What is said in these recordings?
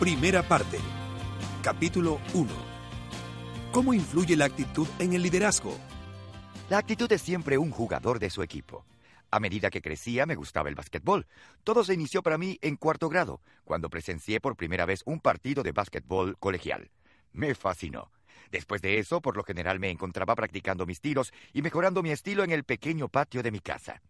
Primera parte. Capítulo 1. ¿Cómo influye la actitud en el liderazgo? La actitud es siempre un jugador de su equipo. A medida que crecía me gustaba el básquetbol. Todo se inició para mí en cuarto grado, cuando presencié por primera vez un partido de básquetbol colegial. Me fascinó. Después de eso, por lo general me encontraba practicando mis tiros y mejorando mi estilo en el pequeño patio de mi casa.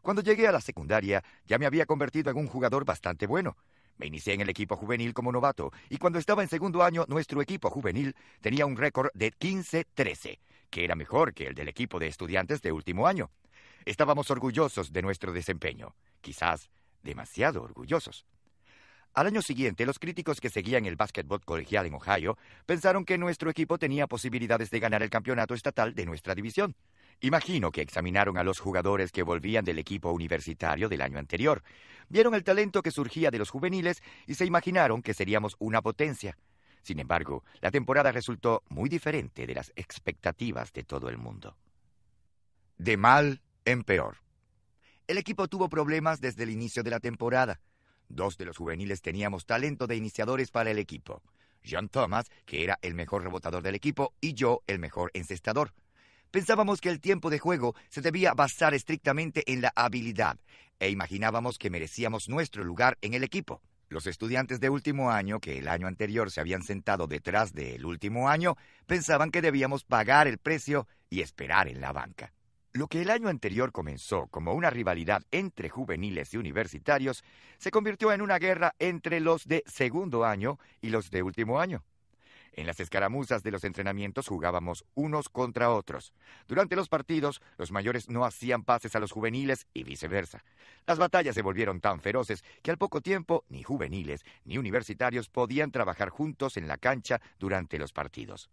Cuando llegué a la secundaria, ya me había convertido en un jugador bastante bueno. Me inicié en el equipo juvenil como novato y cuando estaba en segundo año nuestro equipo juvenil tenía un récord de 15-13, que era mejor que el del equipo de estudiantes de último año. Estábamos orgullosos de nuestro desempeño, quizás demasiado orgullosos. Al año siguiente, los críticos que seguían el básquetbol colegial en Ohio pensaron que nuestro equipo tenía posibilidades de ganar el campeonato estatal de nuestra división. Imagino que examinaron a los jugadores que volvían del equipo universitario del año anterior. Vieron el talento que surgía de los juveniles y se imaginaron que seríamos una potencia. Sin embargo, la temporada resultó muy diferente de las expectativas de todo el mundo. De mal en peor. El equipo tuvo problemas desde el inicio de la temporada. Dos de los juveniles teníamos talento de iniciadores para el equipo. John Thomas, que era el mejor rebotador del equipo, y yo, el mejor encestador pensábamos que el tiempo de juego se debía basar estrictamente en la habilidad e imaginábamos que merecíamos nuestro lugar en el equipo. Los estudiantes de último año, que el año anterior se habían sentado detrás del último año, pensaban que debíamos pagar el precio y esperar en la banca. Lo que el año anterior comenzó como una rivalidad entre juveniles y universitarios, se convirtió en una guerra entre los de segundo año y los de último año. En las escaramuzas de los entrenamientos jugábamos unos contra otros. Durante los partidos, los mayores no hacían pases a los juveniles y viceversa. Las batallas se volvieron tan feroces que al poco tiempo ni juveniles ni universitarios podían trabajar juntos en la cancha durante los partidos.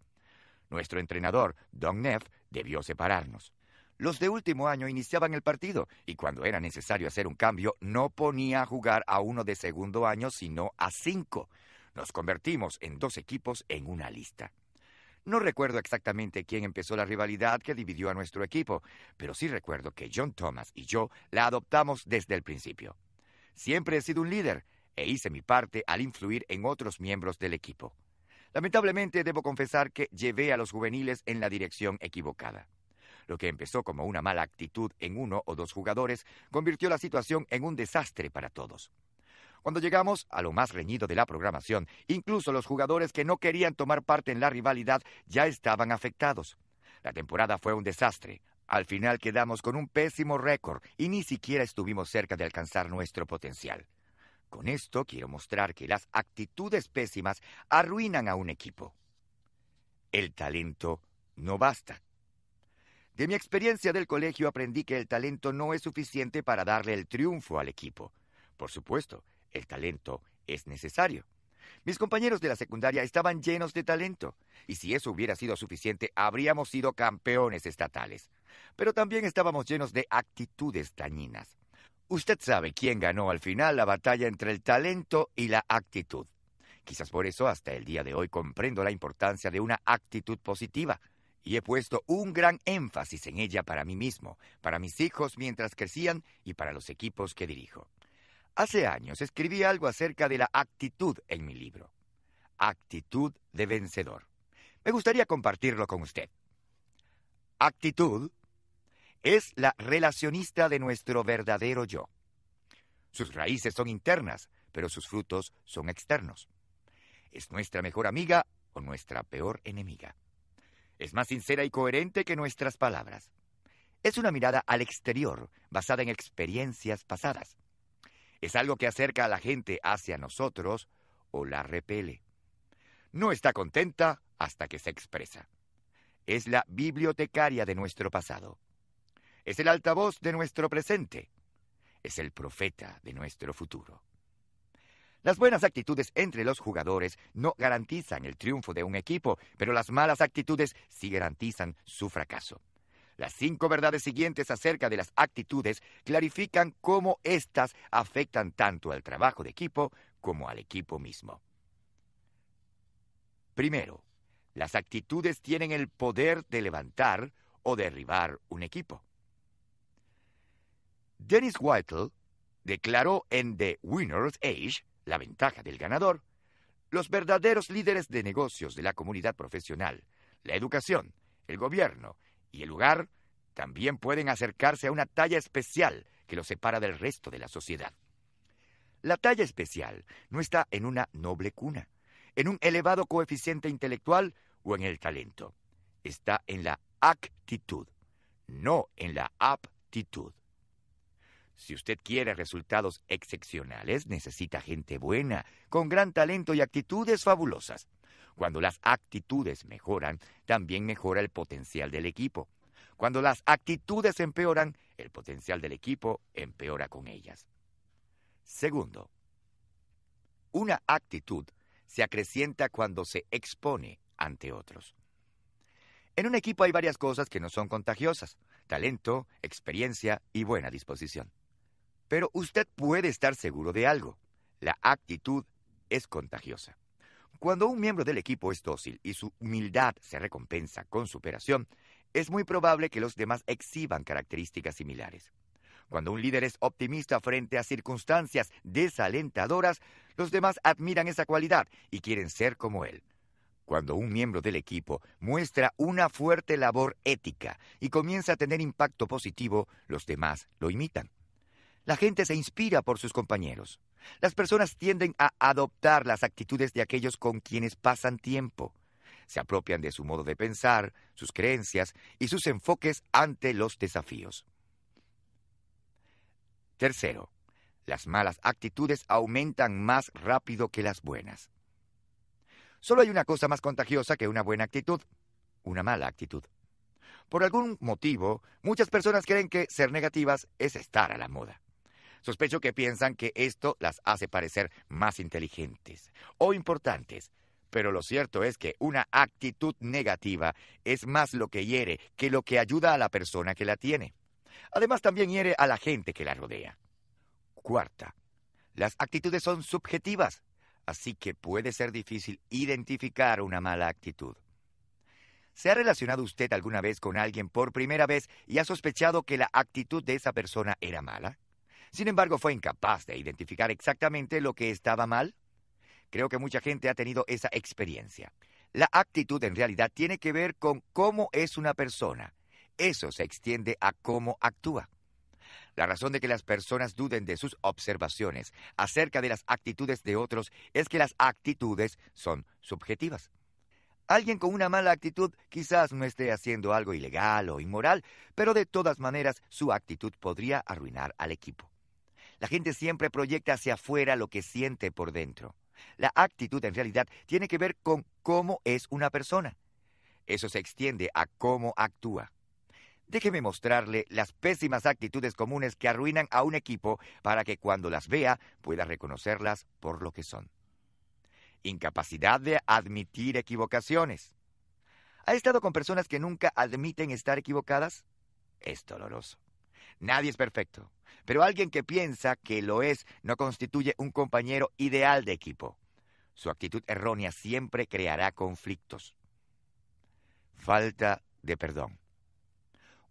Nuestro entrenador, Don Neff, debió separarnos. Los de último año iniciaban el partido y cuando era necesario hacer un cambio no ponía a jugar a uno de segundo año sino a cinco. Nos convertimos en dos equipos en una lista. No recuerdo exactamente quién empezó la rivalidad que dividió a nuestro equipo, pero sí recuerdo que John Thomas y yo la adoptamos desde el principio. Siempre he sido un líder e hice mi parte al influir en otros miembros del equipo. Lamentablemente debo confesar que llevé a los juveniles en la dirección equivocada. Lo que empezó como una mala actitud en uno o dos jugadores convirtió la situación en un desastre para todos. Cuando llegamos a lo más reñido de la programación, incluso los jugadores que no querían tomar parte en la rivalidad ya estaban afectados. La temporada fue un desastre. Al final quedamos con un pésimo récord y ni siquiera estuvimos cerca de alcanzar nuestro potencial. Con esto quiero mostrar que las actitudes pésimas arruinan a un equipo. El talento no basta. De mi experiencia del colegio aprendí que el talento no es suficiente para darle el triunfo al equipo. Por supuesto, el talento es necesario. Mis compañeros de la secundaria estaban llenos de talento, y si eso hubiera sido suficiente, habríamos sido campeones estatales. Pero también estábamos llenos de actitudes dañinas. Usted sabe quién ganó al final la batalla entre el talento y la actitud. Quizás por eso hasta el día de hoy comprendo la importancia de una actitud positiva, y he puesto un gran énfasis en ella para mí mismo, para mis hijos mientras crecían y para los equipos que dirijo. Hace años escribí algo acerca de la actitud en mi libro. Actitud de vencedor. Me gustaría compartirlo con usted. Actitud es la relacionista de nuestro verdadero yo. Sus raíces son internas, pero sus frutos son externos. Es nuestra mejor amiga o nuestra peor enemiga. Es más sincera y coherente que nuestras palabras. Es una mirada al exterior, basada en experiencias pasadas. ¿Es algo que acerca a la gente hacia nosotros o la repele? No está contenta hasta que se expresa. Es la bibliotecaria de nuestro pasado. Es el altavoz de nuestro presente. Es el profeta de nuestro futuro. Las buenas actitudes entre los jugadores no garantizan el triunfo de un equipo, pero las malas actitudes sí garantizan su fracaso. Las cinco verdades siguientes acerca de las actitudes clarifican cómo éstas afectan tanto al trabajo de equipo como al equipo mismo. Primero, las actitudes tienen el poder de levantar o derribar un equipo. Dennis Whitel declaró en The Winner's Age, la ventaja del ganador, los verdaderos líderes de negocios de la comunidad profesional, la educación, el gobierno, y el lugar también pueden acercarse a una talla especial que los separa del resto de la sociedad. La talla especial no está en una noble cuna, en un elevado coeficiente intelectual o en el talento. Está en la actitud, no en la aptitud. Si usted quiere resultados excepcionales, necesita gente buena, con gran talento y actitudes fabulosas. Cuando las actitudes mejoran, también mejora el potencial del equipo. Cuando las actitudes empeoran, el potencial del equipo empeora con ellas. Segundo, una actitud se acrecienta cuando se expone ante otros. En un equipo hay varias cosas que no son contagiosas, talento, experiencia y buena disposición. Pero usted puede estar seguro de algo, la actitud es contagiosa. Cuando un miembro del equipo es dócil y su humildad se recompensa con superación, es muy probable que los demás exhiban características similares. Cuando un líder es optimista frente a circunstancias desalentadoras, los demás admiran esa cualidad y quieren ser como él. Cuando un miembro del equipo muestra una fuerte labor ética y comienza a tener impacto positivo, los demás lo imitan. La gente se inspira por sus compañeros. Las personas tienden a adoptar las actitudes de aquellos con quienes pasan tiempo. Se apropian de su modo de pensar, sus creencias y sus enfoques ante los desafíos. Tercero, las malas actitudes aumentan más rápido que las buenas. Solo hay una cosa más contagiosa que una buena actitud, una mala actitud. Por algún motivo, muchas personas creen que ser negativas es estar a la moda. Sospecho que piensan que esto las hace parecer más inteligentes o importantes. Pero lo cierto es que una actitud negativa es más lo que hiere que lo que ayuda a la persona que la tiene. Además también hiere a la gente que la rodea. Cuarta, las actitudes son subjetivas, así que puede ser difícil identificar una mala actitud. ¿Se ha relacionado usted alguna vez con alguien por primera vez y ha sospechado que la actitud de esa persona era mala? Sin embargo, fue incapaz de identificar exactamente lo que estaba mal. Creo que mucha gente ha tenido esa experiencia. La actitud en realidad tiene que ver con cómo es una persona. Eso se extiende a cómo actúa. La razón de que las personas duden de sus observaciones acerca de las actitudes de otros es que las actitudes son subjetivas. Alguien con una mala actitud quizás no esté haciendo algo ilegal o inmoral, pero de todas maneras su actitud podría arruinar al equipo. La gente siempre proyecta hacia afuera lo que siente por dentro. La actitud en realidad tiene que ver con cómo es una persona. Eso se extiende a cómo actúa. Déjeme mostrarle las pésimas actitudes comunes que arruinan a un equipo para que cuando las vea pueda reconocerlas por lo que son. Incapacidad de admitir equivocaciones. ¿Ha estado con personas que nunca admiten estar equivocadas? Es doloroso. Nadie es perfecto, pero alguien que piensa que lo es no constituye un compañero ideal de equipo. Su actitud errónea siempre creará conflictos. Falta de perdón.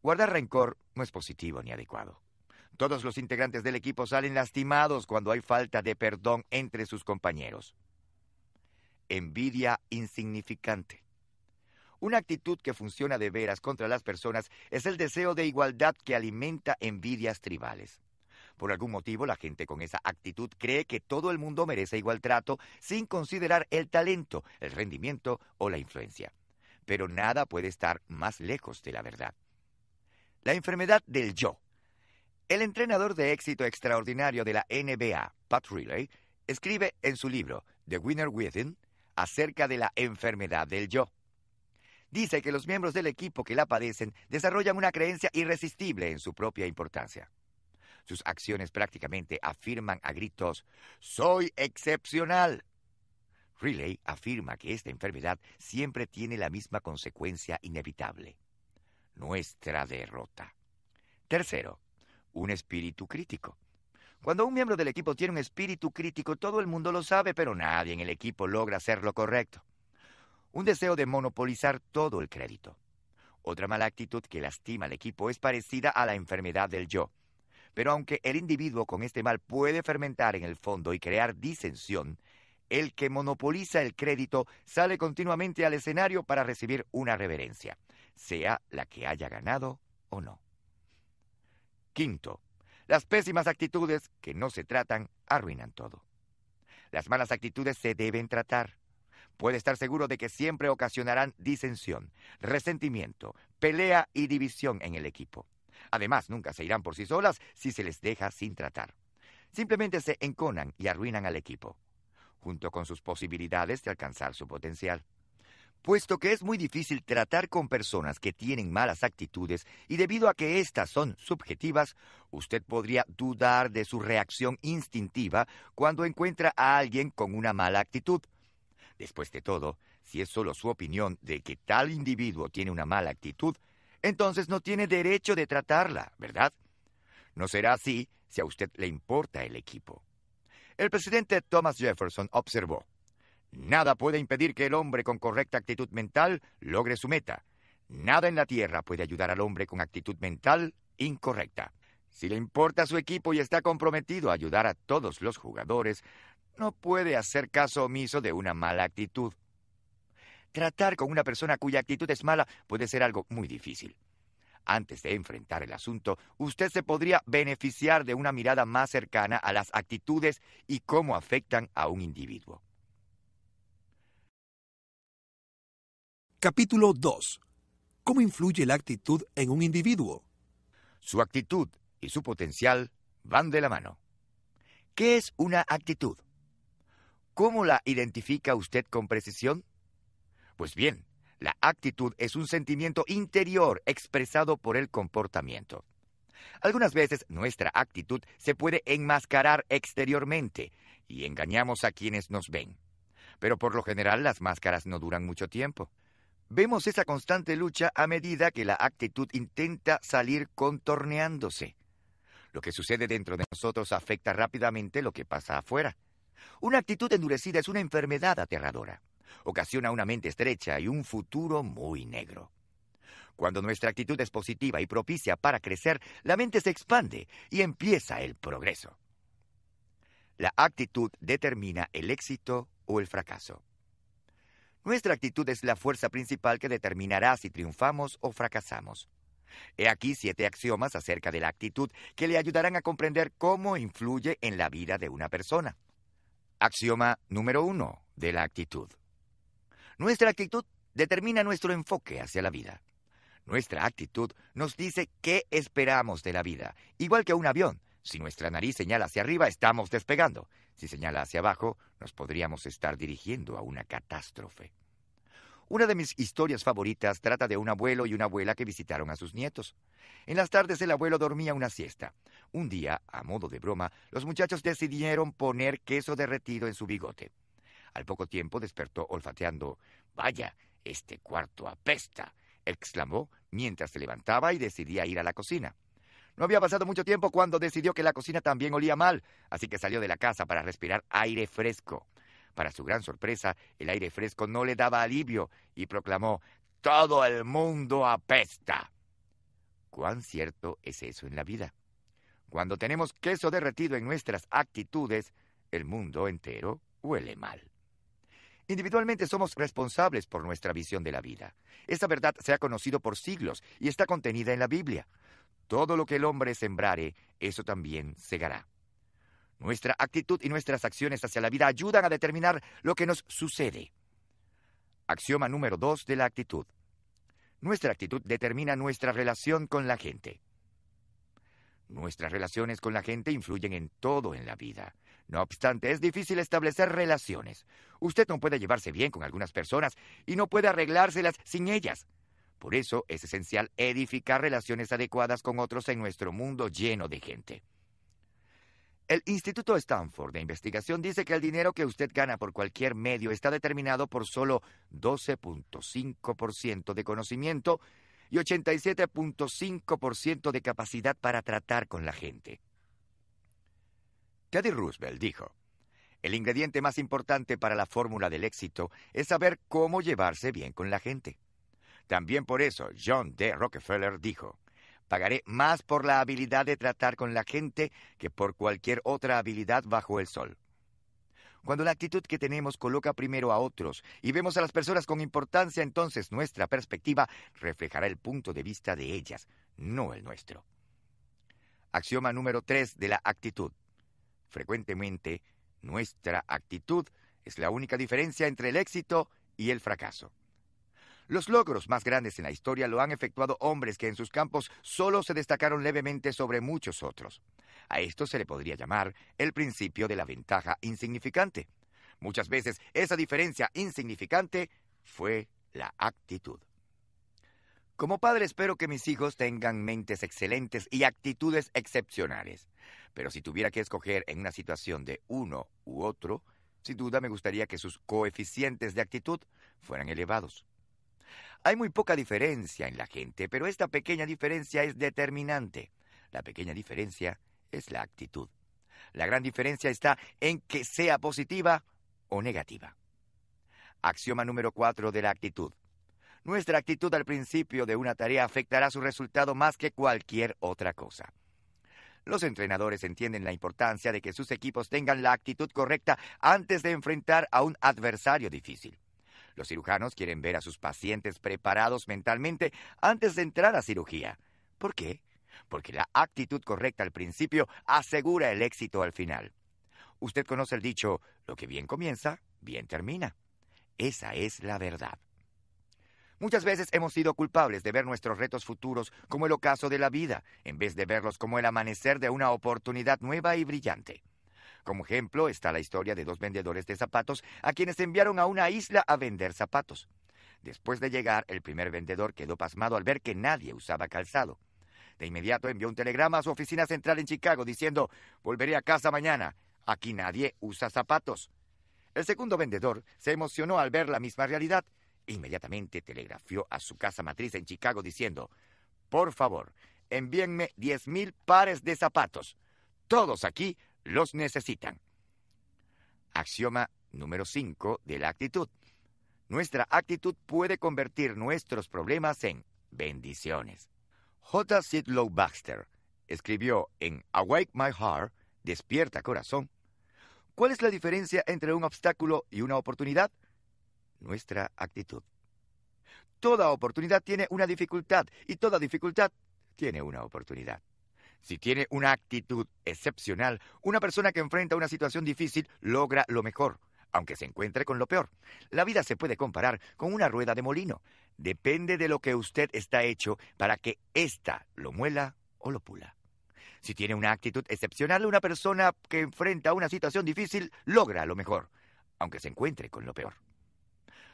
Guardar rencor no es positivo ni adecuado. Todos los integrantes del equipo salen lastimados cuando hay falta de perdón entre sus compañeros. Envidia insignificante. Una actitud que funciona de veras contra las personas es el deseo de igualdad que alimenta envidias tribales. Por algún motivo, la gente con esa actitud cree que todo el mundo merece igual trato sin considerar el talento, el rendimiento o la influencia. Pero nada puede estar más lejos de la verdad. La enfermedad del yo. El entrenador de éxito extraordinario de la NBA, Pat Riley, escribe en su libro The Winner Within acerca de la enfermedad del yo dice que los miembros del equipo que la padecen desarrollan una creencia irresistible en su propia importancia. Sus acciones prácticamente afirman a gritos, soy excepcional. Riley afirma que esta enfermedad siempre tiene la misma consecuencia inevitable, nuestra derrota. Tercero, un espíritu crítico. Cuando un miembro del equipo tiene un espíritu crítico, todo el mundo lo sabe, pero nadie en el equipo logra hacer lo correcto un deseo de monopolizar todo el crédito. Otra mala actitud que lastima al equipo es parecida a la enfermedad del yo. Pero aunque el individuo con este mal puede fermentar en el fondo y crear disensión, el que monopoliza el crédito sale continuamente al escenario para recibir una reverencia, sea la que haya ganado o no. Quinto, las pésimas actitudes que no se tratan arruinan todo. Las malas actitudes se deben tratar puede estar seguro de que siempre ocasionarán disensión, resentimiento, pelea y división en el equipo. Además, nunca se irán por sí solas si se les deja sin tratar. Simplemente se enconan y arruinan al equipo, junto con sus posibilidades de alcanzar su potencial. Puesto que es muy difícil tratar con personas que tienen malas actitudes y debido a que éstas son subjetivas, usted podría dudar de su reacción instintiva cuando encuentra a alguien con una mala actitud, Después de todo, si es solo su opinión de que tal individuo tiene una mala actitud, entonces no tiene derecho de tratarla, ¿verdad? No será así si a usted le importa el equipo. El presidente Thomas Jefferson observó, Nada puede impedir que el hombre con correcta actitud mental logre su meta. Nada en la tierra puede ayudar al hombre con actitud mental incorrecta. Si le importa su equipo y está comprometido a ayudar a todos los jugadores, no puede hacer caso omiso de una mala actitud. Tratar con una persona cuya actitud es mala puede ser algo muy difícil. Antes de enfrentar el asunto, usted se podría beneficiar de una mirada más cercana a las actitudes y cómo afectan a un individuo. Capítulo 2. ¿Cómo influye la actitud en un individuo? Su actitud y su potencial van de la mano. ¿Qué es una actitud? ¿Cómo la identifica usted con precisión? Pues bien, la actitud es un sentimiento interior expresado por el comportamiento. Algunas veces nuestra actitud se puede enmascarar exteriormente y engañamos a quienes nos ven. Pero por lo general las máscaras no duran mucho tiempo. Vemos esa constante lucha a medida que la actitud intenta salir contorneándose. Lo que sucede dentro de nosotros afecta rápidamente lo que pasa afuera. Una actitud endurecida es una enfermedad aterradora. Ocasiona una mente estrecha y un futuro muy negro. Cuando nuestra actitud es positiva y propicia para crecer, la mente se expande y empieza el progreso. La actitud determina el éxito o el fracaso. Nuestra actitud es la fuerza principal que determinará si triunfamos o fracasamos. He aquí siete axiomas acerca de la actitud que le ayudarán a comprender cómo influye en la vida de una persona. Axioma número uno de la actitud. Nuestra actitud determina nuestro enfoque hacia la vida. Nuestra actitud nos dice qué esperamos de la vida, igual que un avión. Si nuestra nariz señala hacia arriba, estamos despegando. Si señala hacia abajo, nos podríamos estar dirigiendo a una catástrofe. Una de mis historias favoritas trata de un abuelo y una abuela que visitaron a sus nietos. En las tardes el abuelo dormía una siesta. Un día, a modo de broma, los muchachos decidieron poner queso derretido en su bigote. Al poco tiempo despertó olfateando. Vaya, este cuarto apesta, exclamó mientras se levantaba y decidía ir a la cocina. No había pasado mucho tiempo cuando decidió que la cocina también olía mal, así que salió de la casa para respirar aire fresco. Para su gran sorpresa, el aire fresco no le daba alivio y proclamó, Todo el mundo apesta. ¿Cuán cierto es eso en la vida? Cuando tenemos queso derretido en nuestras actitudes, el mundo entero huele mal. Individualmente somos responsables por nuestra visión de la vida. Esta verdad se ha conocido por siglos y está contenida en la Biblia. Todo lo que el hombre sembrare, eso también segará. Nuestra actitud y nuestras acciones hacia la vida ayudan a determinar lo que nos sucede. Axioma número 2 de la actitud. Nuestra actitud determina nuestra relación con la gente. Nuestras relaciones con la gente influyen en todo en la vida. No obstante, es difícil establecer relaciones. Usted no puede llevarse bien con algunas personas y no puede arreglárselas sin ellas. Por eso es esencial edificar relaciones adecuadas con otros en nuestro mundo lleno de gente. El Instituto Stanford de Investigación dice que el dinero que usted gana por cualquier medio está determinado por solo 12.5% de conocimiento y 87.5% de capacidad para tratar con la gente. Teddy Roosevelt dijo, el ingrediente más importante para la fórmula del éxito es saber cómo llevarse bien con la gente. También por eso John D. Rockefeller dijo, Pagaré más por la habilidad de tratar con la gente que por cualquier otra habilidad bajo el sol. Cuando la actitud que tenemos coloca primero a otros y vemos a las personas con importancia, entonces nuestra perspectiva reflejará el punto de vista de ellas, no el nuestro. Axioma número 3 de la actitud. Frecuentemente, nuestra actitud es la única diferencia entre el éxito y el fracaso. Los logros más grandes en la historia lo han efectuado hombres que en sus campos solo se destacaron levemente sobre muchos otros. A esto se le podría llamar el principio de la ventaja insignificante. Muchas veces esa diferencia insignificante fue la actitud. Como padre espero que mis hijos tengan mentes excelentes y actitudes excepcionales. Pero si tuviera que escoger en una situación de uno u otro, sin duda me gustaría que sus coeficientes de actitud fueran elevados. Hay muy poca diferencia en la gente, pero esta pequeña diferencia es determinante. La pequeña diferencia es la actitud. La gran diferencia está en que sea positiva o negativa. Axioma número 4 de la actitud. Nuestra actitud al principio de una tarea afectará su resultado más que cualquier otra cosa. Los entrenadores entienden la importancia de que sus equipos tengan la actitud correcta antes de enfrentar a un adversario difícil. Los cirujanos quieren ver a sus pacientes preparados mentalmente antes de entrar a cirugía. ¿Por qué? Porque la actitud correcta al principio asegura el éxito al final. Usted conoce el dicho, lo que bien comienza, bien termina. Esa es la verdad. Muchas veces hemos sido culpables de ver nuestros retos futuros como el ocaso de la vida, en vez de verlos como el amanecer de una oportunidad nueva y brillante. Como ejemplo está la historia de dos vendedores de zapatos a quienes enviaron a una isla a vender zapatos. Después de llegar, el primer vendedor quedó pasmado al ver que nadie usaba calzado. De inmediato envió un telegrama a su oficina central en Chicago diciendo, volveré a casa mañana. Aquí nadie usa zapatos. El segundo vendedor se emocionó al ver la misma realidad. Inmediatamente telegrafió a su casa matriz en Chicago diciendo, por favor, envíenme 10.000 pares de zapatos. Todos aquí los necesitan. Axioma número 5 de la actitud. Nuestra actitud puede convertir nuestros problemas en bendiciones. J. Sidlow Baxter escribió en Awake My Heart, Despierta Corazón, ¿cuál es la diferencia entre un obstáculo y una oportunidad? Nuestra actitud. Toda oportunidad tiene una dificultad y toda dificultad tiene una oportunidad. Si tiene una actitud excepcional, una persona que enfrenta una situación difícil logra lo mejor, aunque se encuentre con lo peor. La vida se puede comparar con una rueda de molino. Depende de lo que usted está hecho para que ésta lo muela o lo pula. Si tiene una actitud excepcional, una persona que enfrenta una situación difícil logra lo mejor, aunque se encuentre con lo peor.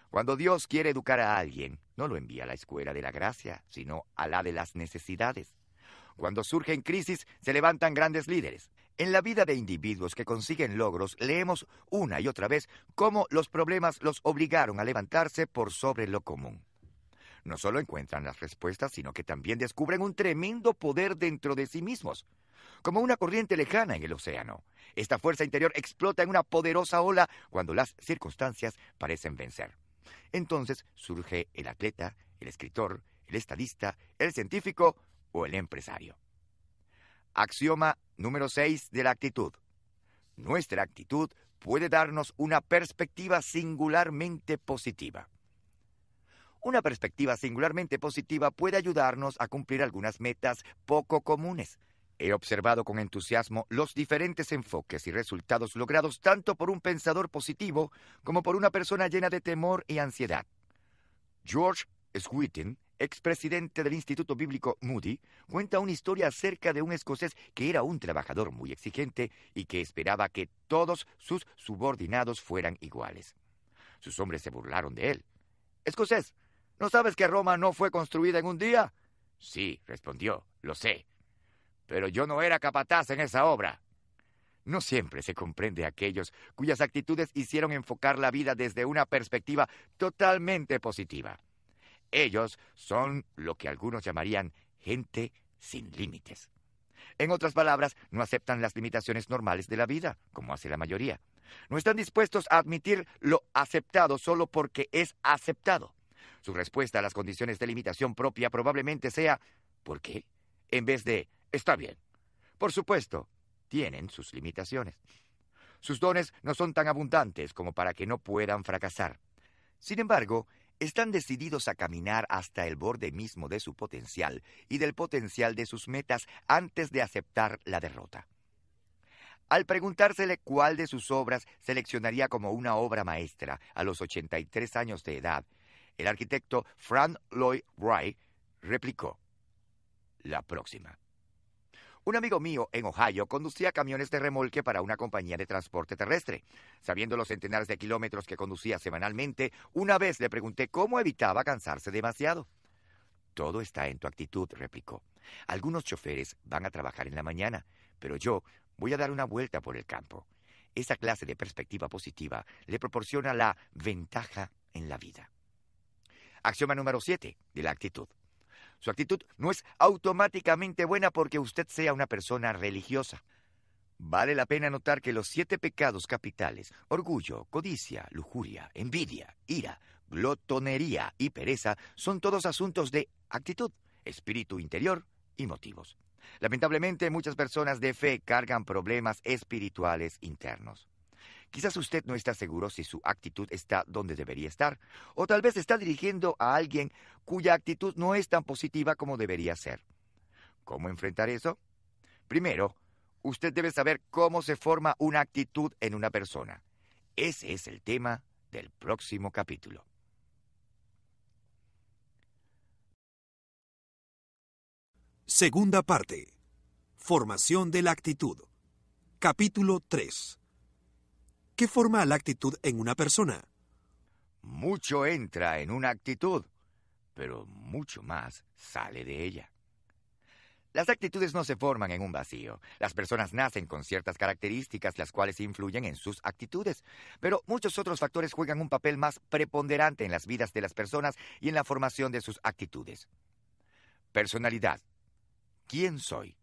Cuando Dios quiere educar a alguien, no lo envía a la escuela de la gracia, sino a la de las necesidades. Cuando surgen crisis, se levantan grandes líderes. En la vida de individuos que consiguen logros, leemos una y otra vez cómo los problemas los obligaron a levantarse por sobre lo común. No solo encuentran las respuestas, sino que también descubren un tremendo poder dentro de sí mismos, como una corriente lejana en el océano. Esta fuerza interior explota en una poderosa ola cuando las circunstancias parecen vencer. Entonces surge el atleta, el escritor, el estadista, el científico o el empresario. Axioma número 6 de la actitud. Nuestra actitud puede darnos una perspectiva singularmente positiva. Una perspectiva singularmente positiva puede ayudarnos a cumplir algunas metas poco comunes. He observado con entusiasmo los diferentes enfoques y resultados logrados tanto por un pensador positivo como por una persona llena de temor y ansiedad. George Swinton expresidente del Instituto Bíblico Moody, cuenta una historia acerca de un escocés que era un trabajador muy exigente y que esperaba que todos sus subordinados fueran iguales. Sus hombres se burlaron de él. Escocés, ¿no sabes que Roma no fue construida en un día? Sí, respondió, lo sé. Pero yo no era capataz en esa obra. No siempre se comprende aquellos cuyas actitudes hicieron enfocar la vida desde una perspectiva totalmente positiva. Ellos son lo que algunos llamarían gente sin límites. En otras palabras, no aceptan las limitaciones normales de la vida, como hace la mayoría. No están dispuestos a admitir lo aceptado solo porque es aceptado. Su respuesta a las condiciones de limitación propia probablemente sea ¿por qué? en vez de está bien. Por supuesto, tienen sus limitaciones. Sus dones no son tan abundantes como para que no puedan fracasar. Sin embargo, están decididos a caminar hasta el borde mismo de su potencial y del potencial de sus metas antes de aceptar la derrota. Al preguntársele cuál de sus obras seleccionaría como una obra maestra a los 83 años de edad, el arquitecto Frank Lloyd Wright replicó, la próxima. Un amigo mío en Ohio conducía camiones de remolque para una compañía de transporte terrestre. Sabiendo los centenares de kilómetros que conducía semanalmente, una vez le pregunté cómo evitaba cansarse demasiado. Todo está en tu actitud, replicó. Algunos choferes van a trabajar en la mañana, pero yo voy a dar una vuelta por el campo. Esa clase de perspectiva positiva le proporciona la ventaja en la vida. Axioma número 7 de la actitud. Su actitud no es automáticamente buena porque usted sea una persona religiosa. Vale la pena notar que los siete pecados capitales, orgullo, codicia, lujuria, envidia, ira, glotonería y pereza, son todos asuntos de actitud, espíritu interior y motivos. Lamentablemente muchas personas de fe cargan problemas espirituales internos. Quizás usted no está seguro si su actitud está donde debería estar, o tal vez está dirigiendo a alguien cuya actitud no es tan positiva como debería ser. ¿Cómo enfrentar eso? Primero, usted debe saber cómo se forma una actitud en una persona. Ese es el tema del próximo capítulo. Segunda parte. Formación de la actitud. Capítulo 3. ¿Qué forma la actitud en una persona? Mucho entra en una actitud, pero mucho más sale de ella. Las actitudes no se forman en un vacío. Las personas nacen con ciertas características las cuales influyen en sus actitudes, pero muchos otros factores juegan un papel más preponderante en las vidas de las personas y en la formación de sus actitudes. Personalidad. ¿Quién soy?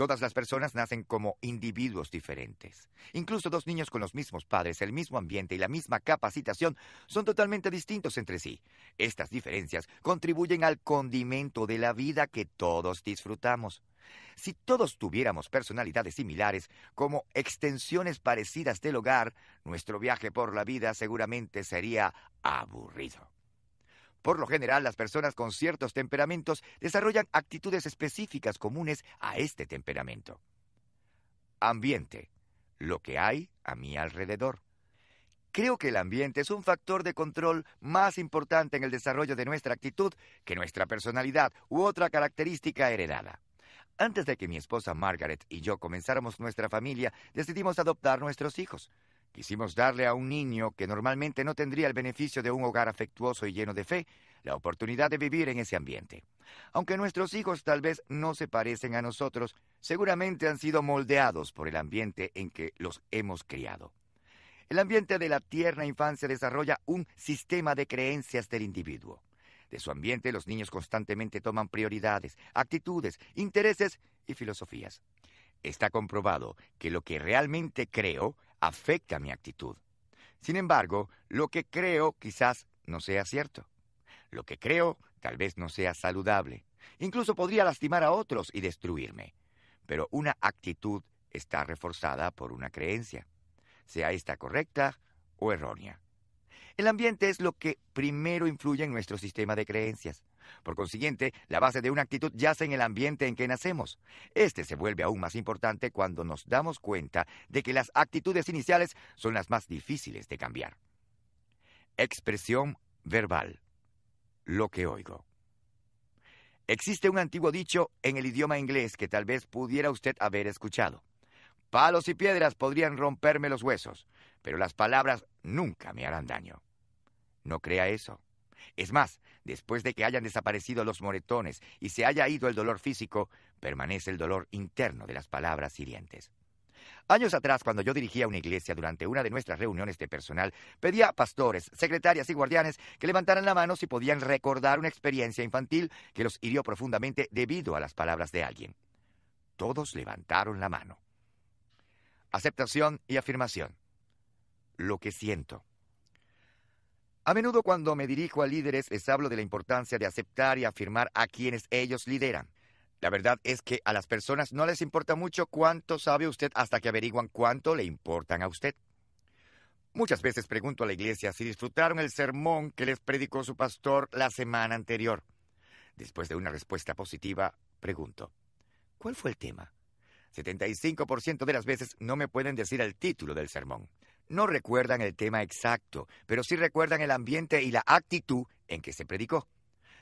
Todas las personas nacen como individuos diferentes. Incluso dos niños con los mismos padres, el mismo ambiente y la misma capacitación son totalmente distintos entre sí. Estas diferencias contribuyen al condimento de la vida que todos disfrutamos. Si todos tuviéramos personalidades similares, como extensiones parecidas del hogar, nuestro viaje por la vida seguramente sería aburrido. Por lo general, las personas con ciertos temperamentos desarrollan actitudes específicas comunes a este temperamento. Ambiente. Lo que hay a mi alrededor. Creo que el ambiente es un factor de control más importante en el desarrollo de nuestra actitud que nuestra personalidad u otra característica heredada. Antes de que mi esposa Margaret y yo comenzáramos nuestra familia, decidimos adoptar nuestros hijos. Quisimos darle a un niño que normalmente no tendría el beneficio de un hogar afectuoso y lleno de fe, la oportunidad de vivir en ese ambiente. Aunque nuestros hijos tal vez no se parecen a nosotros, seguramente han sido moldeados por el ambiente en que los hemos criado. El ambiente de la tierna infancia desarrolla un sistema de creencias del individuo. De su ambiente los niños constantemente toman prioridades, actitudes, intereses y filosofías. Está comprobado que lo que realmente creo afecta mi actitud. Sin embargo, lo que creo quizás no sea cierto. Lo que creo tal vez no sea saludable. Incluso podría lastimar a otros y destruirme. Pero una actitud está reforzada por una creencia, sea esta correcta o errónea. El ambiente es lo que primero influye en nuestro sistema de creencias. Por consiguiente, la base de una actitud yace en el ambiente en que nacemos. Este se vuelve aún más importante cuando nos damos cuenta de que las actitudes iniciales son las más difíciles de cambiar. Expresión verbal. Lo que oigo. Existe un antiguo dicho en el idioma inglés que tal vez pudiera usted haber escuchado. Palos y piedras podrían romperme los huesos, pero las palabras nunca me harán daño. No crea eso. Es más, después de que hayan desaparecido los moretones y se haya ido el dolor físico, permanece el dolor interno de las palabras hirientes. Años atrás, cuando yo dirigía una iglesia durante una de nuestras reuniones de personal, pedía a pastores, secretarias y guardianes que levantaran la mano si podían recordar una experiencia infantil que los hirió profundamente debido a las palabras de alguien. Todos levantaron la mano. Aceptación y afirmación. Lo que siento. A menudo cuando me dirijo a líderes les hablo de la importancia de aceptar y afirmar a quienes ellos lideran. La verdad es que a las personas no les importa mucho cuánto sabe usted hasta que averiguan cuánto le importan a usted. Muchas veces pregunto a la iglesia si disfrutaron el sermón que les predicó su pastor la semana anterior. Después de una respuesta positiva, pregunto, ¿cuál fue el tema? 75% de las veces no me pueden decir el título del sermón. No recuerdan el tema exacto, pero sí recuerdan el ambiente y la actitud en que se predicó.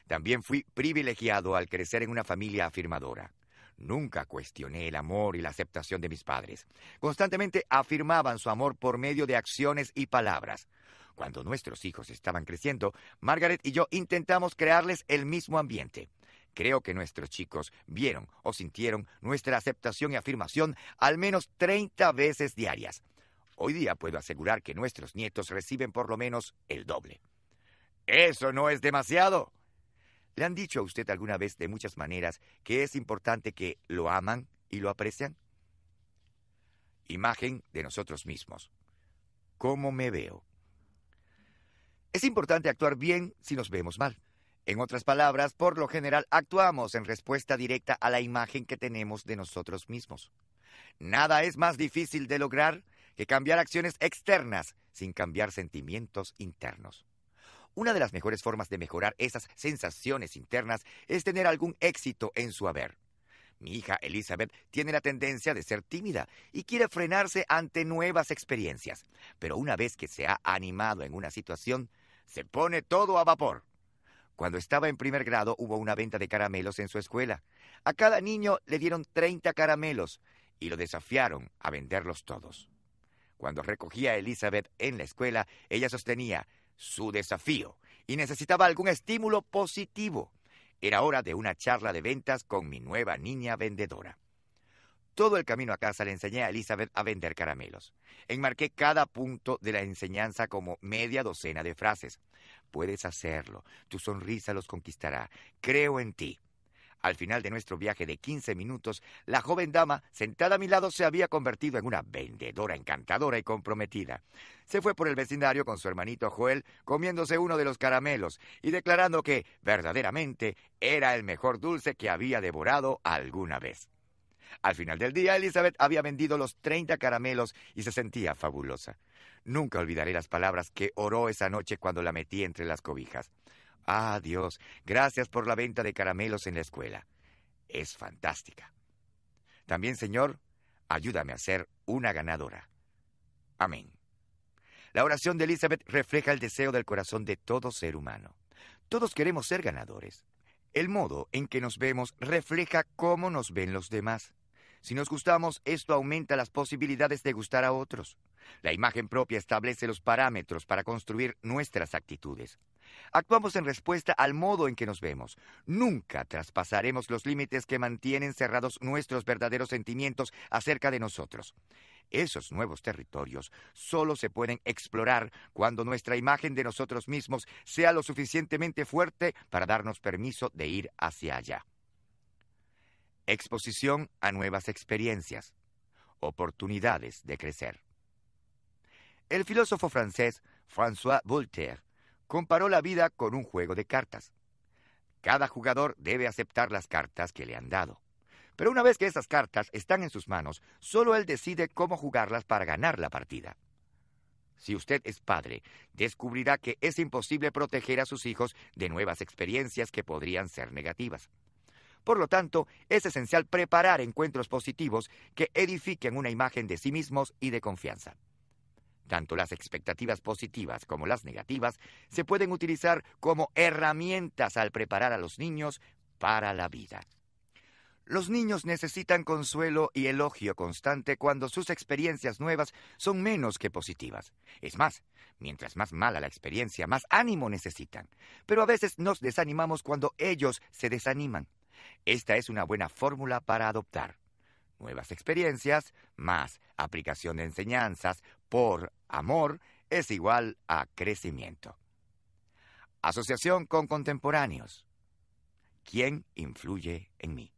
También fui privilegiado al crecer en una familia afirmadora. Nunca cuestioné el amor y la aceptación de mis padres. Constantemente afirmaban su amor por medio de acciones y palabras. Cuando nuestros hijos estaban creciendo, Margaret y yo intentamos crearles el mismo ambiente. Creo que nuestros chicos vieron o sintieron nuestra aceptación y afirmación al menos 30 veces diarias. Hoy día puedo asegurar que nuestros nietos reciben por lo menos el doble. ¿Eso no es demasiado? ¿Le han dicho a usted alguna vez de muchas maneras que es importante que lo aman y lo aprecian? Imagen de nosotros mismos. ¿Cómo me veo? Es importante actuar bien si nos vemos mal. En otras palabras, por lo general actuamos en respuesta directa a la imagen que tenemos de nosotros mismos. Nada es más difícil de lograr que cambiar acciones externas sin cambiar sentimientos internos. Una de las mejores formas de mejorar esas sensaciones internas es tener algún éxito en su haber. Mi hija Elizabeth tiene la tendencia de ser tímida y quiere frenarse ante nuevas experiencias, pero una vez que se ha animado en una situación, se pone todo a vapor. Cuando estaba en primer grado hubo una venta de caramelos en su escuela. A cada niño le dieron 30 caramelos y lo desafiaron a venderlos todos. Cuando recogía a Elizabeth en la escuela, ella sostenía su desafío y necesitaba algún estímulo positivo. Era hora de una charla de ventas con mi nueva niña vendedora. Todo el camino a casa le enseñé a Elizabeth a vender caramelos. Enmarqué cada punto de la enseñanza como media docena de frases. Puedes hacerlo. Tu sonrisa los conquistará. Creo en ti. Al final de nuestro viaje de 15 minutos, la joven dama, sentada a mi lado, se había convertido en una vendedora encantadora y comprometida. Se fue por el vecindario con su hermanito Joel, comiéndose uno de los caramelos y declarando que, verdaderamente, era el mejor dulce que había devorado alguna vez. Al final del día, Elizabeth había vendido los 30 caramelos y se sentía fabulosa. Nunca olvidaré las palabras que oró esa noche cuando la metí entre las cobijas. Ah, Dios, gracias por la venta de caramelos en la escuela. Es fantástica. También, Señor, ayúdame a ser una ganadora. Amén. La oración de Elizabeth refleja el deseo del corazón de todo ser humano. Todos queremos ser ganadores. El modo en que nos vemos refleja cómo nos ven los demás. Si nos gustamos, esto aumenta las posibilidades de gustar a otros. La imagen propia establece los parámetros para construir nuestras actitudes. Actuamos en respuesta al modo en que nos vemos. Nunca traspasaremos los límites que mantienen cerrados nuestros verdaderos sentimientos acerca de nosotros. Esos nuevos territorios solo se pueden explorar cuando nuestra imagen de nosotros mismos sea lo suficientemente fuerte para darnos permiso de ir hacia allá. Exposición a nuevas experiencias. Oportunidades de crecer. El filósofo francés François Voltaire comparó la vida con un juego de cartas. Cada jugador debe aceptar las cartas que le han dado. Pero una vez que esas cartas están en sus manos, solo él decide cómo jugarlas para ganar la partida. Si usted es padre, descubrirá que es imposible proteger a sus hijos de nuevas experiencias que podrían ser negativas. Por lo tanto, es esencial preparar encuentros positivos que edifiquen una imagen de sí mismos y de confianza. Tanto las expectativas positivas como las negativas se pueden utilizar como herramientas al preparar a los niños para la vida. Los niños necesitan consuelo y elogio constante cuando sus experiencias nuevas son menos que positivas. Es más, mientras más mala la experiencia, más ánimo necesitan. Pero a veces nos desanimamos cuando ellos se desaniman. Esta es una buena fórmula para adoptar. Nuevas experiencias más aplicación de enseñanzas por amor es igual a crecimiento. Asociación con contemporáneos. ¿Quién influye en mí?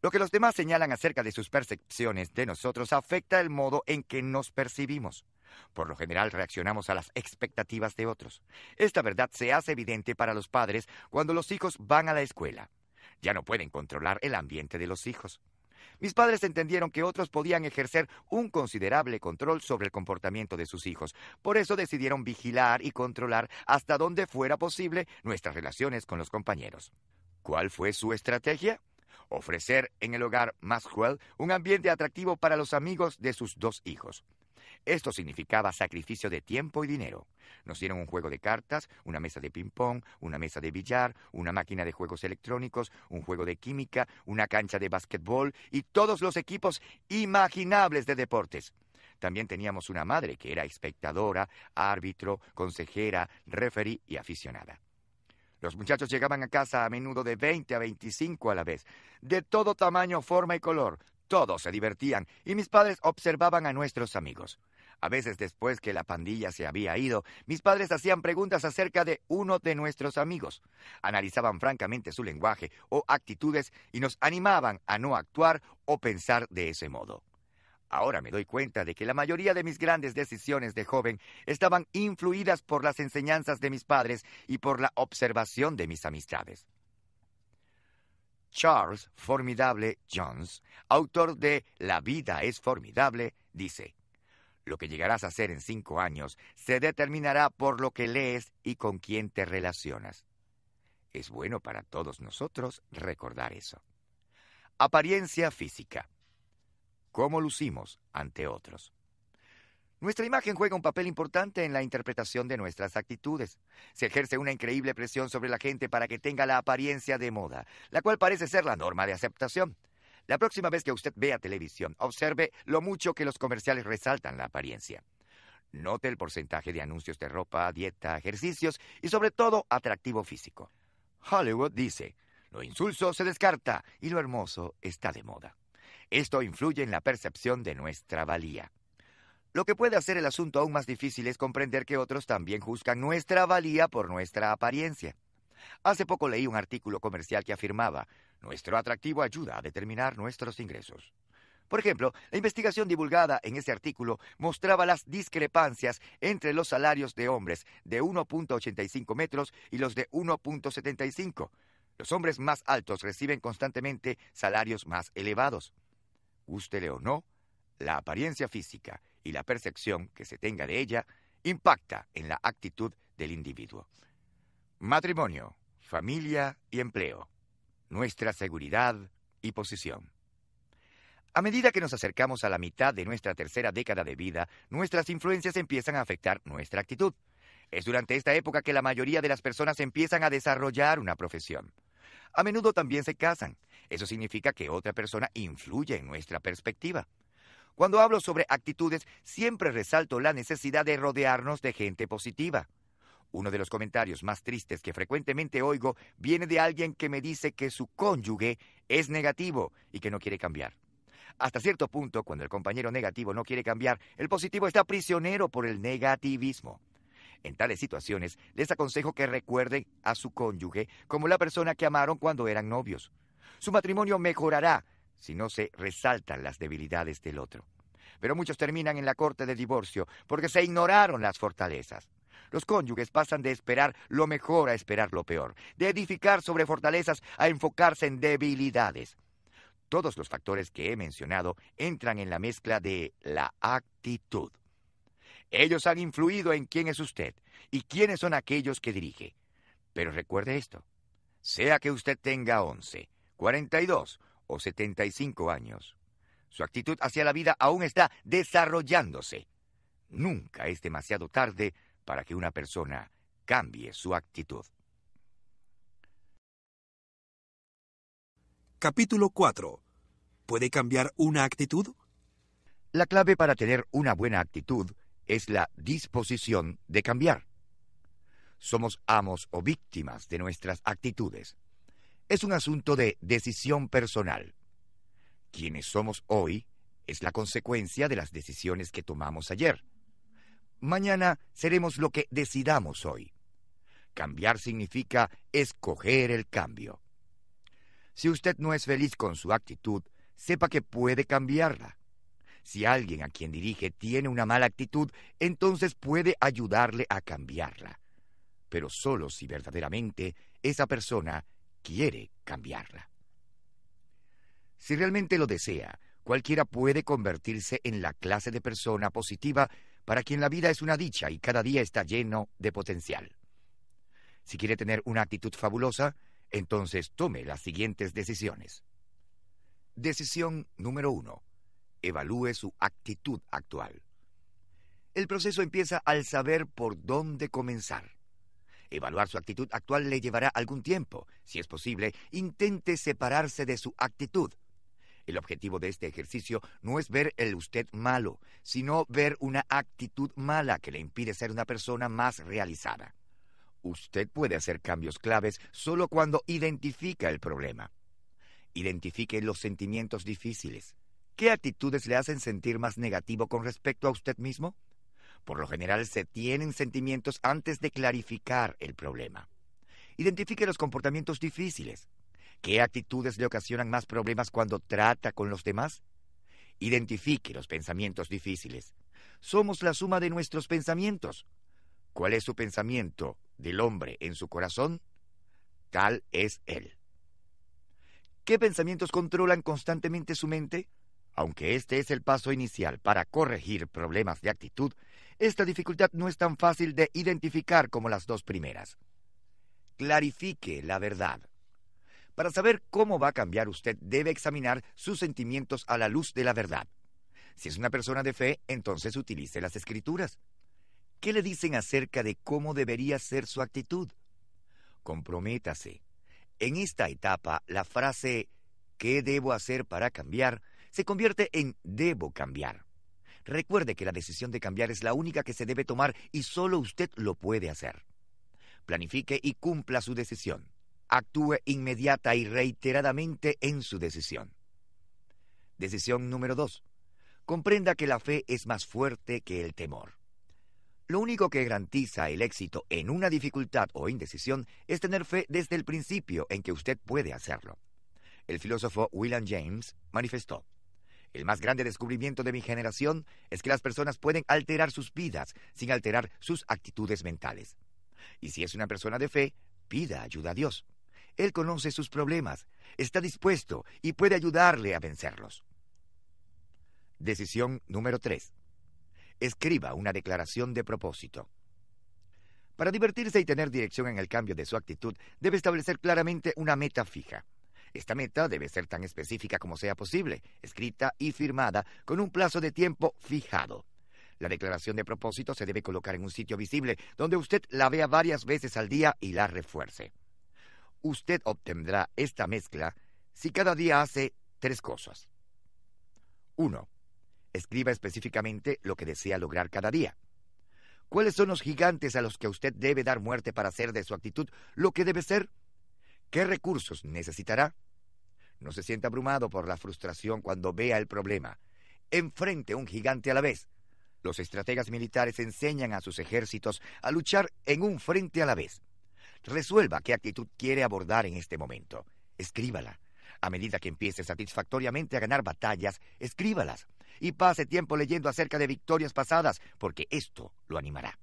Lo que los demás señalan acerca de sus percepciones de nosotros afecta el modo en que nos percibimos. Por lo general reaccionamos a las expectativas de otros. Esta verdad se hace evidente para los padres cuando los hijos van a la escuela. Ya no pueden controlar el ambiente de los hijos. Mis padres entendieron que otros podían ejercer un considerable control sobre el comportamiento de sus hijos. Por eso decidieron vigilar y controlar hasta donde fuera posible nuestras relaciones con los compañeros. ¿Cuál fue su estrategia? Ofrecer en el hogar Maxwell un ambiente atractivo para los amigos de sus dos hijos. Esto significaba sacrificio de tiempo y dinero. Nos dieron un juego de cartas, una mesa de ping-pong, una mesa de billar, una máquina de juegos electrónicos, un juego de química, una cancha de básquetbol y todos los equipos imaginables de deportes. También teníamos una madre que era espectadora, árbitro, consejera, referee y aficionada. Los muchachos llegaban a casa a menudo de 20 a 25 a la vez, de todo tamaño, forma y color. Todos se divertían y mis padres observaban a nuestros amigos. A veces después que la pandilla se había ido, mis padres hacían preguntas acerca de uno de nuestros amigos. Analizaban francamente su lenguaje o actitudes y nos animaban a no actuar o pensar de ese modo. Ahora me doy cuenta de que la mayoría de mis grandes decisiones de joven estaban influidas por las enseñanzas de mis padres y por la observación de mis amistades. Charles Formidable Jones, autor de La vida es formidable, dice, lo que llegarás a ser en cinco años se determinará por lo que lees y con quién te relacionas. Es bueno para todos nosotros recordar eso. Apariencia física. ¿Cómo lucimos ante otros? Nuestra imagen juega un papel importante en la interpretación de nuestras actitudes. Se ejerce una increíble presión sobre la gente para que tenga la apariencia de moda, la cual parece ser la norma de aceptación. La próxima vez que usted vea televisión, observe lo mucho que los comerciales resaltan la apariencia. Note el porcentaje de anuncios de ropa, dieta, ejercicios y sobre todo atractivo físico. Hollywood dice, lo insulso se descarta y lo hermoso está de moda. Esto influye en la percepción de nuestra valía. Lo que puede hacer el asunto aún más difícil es comprender que otros también juzgan nuestra valía por nuestra apariencia. Hace poco leí un artículo comercial que afirmaba, nuestro atractivo ayuda a determinar nuestros ingresos. Por ejemplo, la investigación divulgada en ese artículo mostraba las discrepancias entre los salarios de hombres de 1.85 metros y los de 1.75. Los hombres más altos reciben constantemente salarios más elevados. Gústele o no, la apariencia física y la percepción que se tenga de ella impacta en la actitud del individuo. Matrimonio, familia y empleo nuestra seguridad y posición. A medida que nos acercamos a la mitad de nuestra tercera década de vida, nuestras influencias empiezan a afectar nuestra actitud. Es durante esta época que la mayoría de las personas empiezan a desarrollar una profesión. A menudo también se casan. Eso significa que otra persona influye en nuestra perspectiva. Cuando hablo sobre actitudes, siempre resalto la necesidad de rodearnos de gente positiva. Uno de los comentarios más tristes que frecuentemente oigo viene de alguien que me dice que su cónyuge es negativo y que no quiere cambiar. Hasta cierto punto, cuando el compañero negativo no quiere cambiar, el positivo está prisionero por el negativismo. En tales situaciones, les aconsejo que recuerden a su cónyuge como la persona que amaron cuando eran novios. Su matrimonio mejorará si no se resaltan las debilidades del otro. Pero muchos terminan en la corte de divorcio porque se ignoraron las fortalezas. Los cónyuges pasan de esperar lo mejor a esperar lo peor, de edificar sobre fortalezas a enfocarse en debilidades. Todos los factores que he mencionado entran en la mezcla de la actitud. Ellos han influido en quién es usted y quiénes son aquellos que dirige. Pero recuerde esto, sea que usted tenga 11, 42 o 75 años, su actitud hacia la vida aún está desarrollándose. Nunca es demasiado tarde para que una persona cambie su actitud. Capítulo 4. ¿Puede cambiar una actitud? La clave para tener una buena actitud es la disposición de cambiar. Somos amos o víctimas de nuestras actitudes. Es un asunto de decisión personal. Quienes somos hoy es la consecuencia de las decisiones que tomamos ayer. Mañana seremos lo que decidamos hoy. Cambiar significa escoger el cambio. Si usted no es feliz con su actitud, sepa que puede cambiarla. Si alguien a quien dirige tiene una mala actitud, entonces puede ayudarle a cambiarla. Pero solo si verdaderamente esa persona quiere cambiarla. Si realmente lo desea, cualquiera puede convertirse en la clase de persona positiva para quien la vida es una dicha y cada día está lleno de potencial. Si quiere tener una actitud fabulosa, entonces tome las siguientes decisiones. Decisión número uno. Evalúe su actitud actual. El proceso empieza al saber por dónde comenzar. Evaluar su actitud actual le llevará algún tiempo. Si es posible, intente separarse de su actitud el objetivo de este ejercicio no es ver el usted malo, sino ver una actitud mala que le impide ser una persona más realizada. Usted puede hacer cambios claves solo cuando identifica el problema. Identifique los sentimientos difíciles. ¿Qué actitudes le hacen sentir más negativo con respecto a usted mismo? Por lo general se tienen sentimientos antes de clarificar el problema. Identifique los comportamientos difíciles. ¿Qué actitudes le ocasionan más problemas cuando trata con los demás? Identifique los pensamientos difíciles. Somos la suma de nuestros pensamientos. ¿Cuál es su pensamiento del hombre en su corazón? Tal es él. ¿Qué pensamientos controlan constantemente su mente? Aunque este es el paso inicial para corregir problemas de actitud, esta dificultad no es tan fácil de identificar como las dos primeras. Clarifique la verdad. Para saber cómo va a cambiar usted debe examinar sus sentimientos a la luz de la verdad. Si es una persona de fe, entonces utilice las escrituras. ¿Qué le dicen acerca de cómo debería ser su actitud? Comprométase. En esta etapa, la frase ¿qué debo hacer para cambiar? se convierte en debo cambiar. Recuerde que la decisión de cambiar es la única que se debe tomar y solo usted lo puede hacer. Planifique y cumpla su decisión actúe inmediata y reiteradamente en su decisión. Decisión número 2. Comprenda que la fe es más fuerte que el temor. Lo único que garantiza el éxito en una dificultad o indecisión es tener fe desde el principio en que usted puede hacerlo. El filósofo William James manifestó, el más grande descubrimiento de mi generación es que las personas pueden alterar sus vidas sin alterar sus actitudes mentales. Y si es una persona de fe, pida ayuda a Dios. Él conoce sus problemas, está dispuesto y puede ayudarle a vencerlos. Decisión número 3. Escriba una declaración de propósito. Para divertirse y tener dirección en el cambio de su actitud, debe establecer claramente una meta fija. Esta meta debe ser tan específica como sea posible, escrita y firmada con un plazo de tiempo fijado. La declaración de propósito se debe colocar en un sitio visible donde usted la vea varias veces al día y la refuerce. Usted obtendrá esta mezcla si cada día hace tres cosas. 1. Escriba específicamente lo que desea lograr cada día. ¿Cuáles son los gigantes a los que usted debe dar muerte para hacer de su actitud lo que debe ser? ¿Qué recursos necesitará? No se sienta abrumado por la frustración cuando vea el problema. Enfrente un gigante a la vez. Los estrategas militares enseñan a sus ejércitos a luchar en un frente a la vez. Resuelva qué actitud quiere abordar en este momento. Escríbala. A medida que empiece satisfactoriamente a ganar batallas, escríbalas. Y pase tiempo leyendo acerca de victorias pasadas, porque esto lo animará.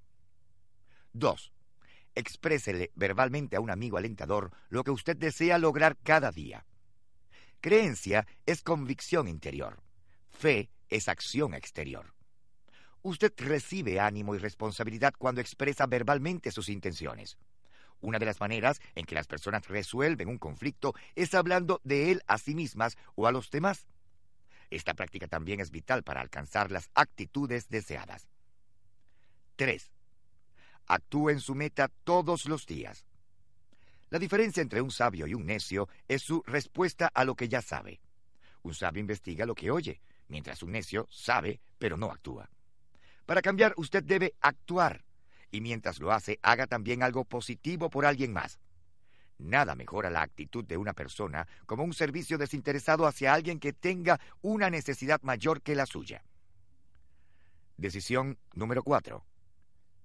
2. Exprésele verbalmente a un amigo alentador lo que usted desea lograr cada día. Creencia es convicción interior. Fe es acción exterior. Usted recibe ánimo y responsabilidad cuando expresa verbalmente sus intenciones. Una de las maneras en que las personas resuelven un conflicto es hablando de él a sí mismas o a los demás. Esta práctica también es vital para alcanzar las actitudes deseadas. 3. Actúe en su meta todos los días. La diferencia entre un sabio y un necio es su respuesta a lo que ya sabe. Un sabio investiga lo que oye, mientras un necio sabe pero no actúa. Para cambiar, usted debe actuar y mientras lo hace haga también algo positivo por alguien más. Nada mejora la actitud de una persona como un servicio desinteresado hacia alguien que tenga una necesidad mayor que la suya. Decisión número 4.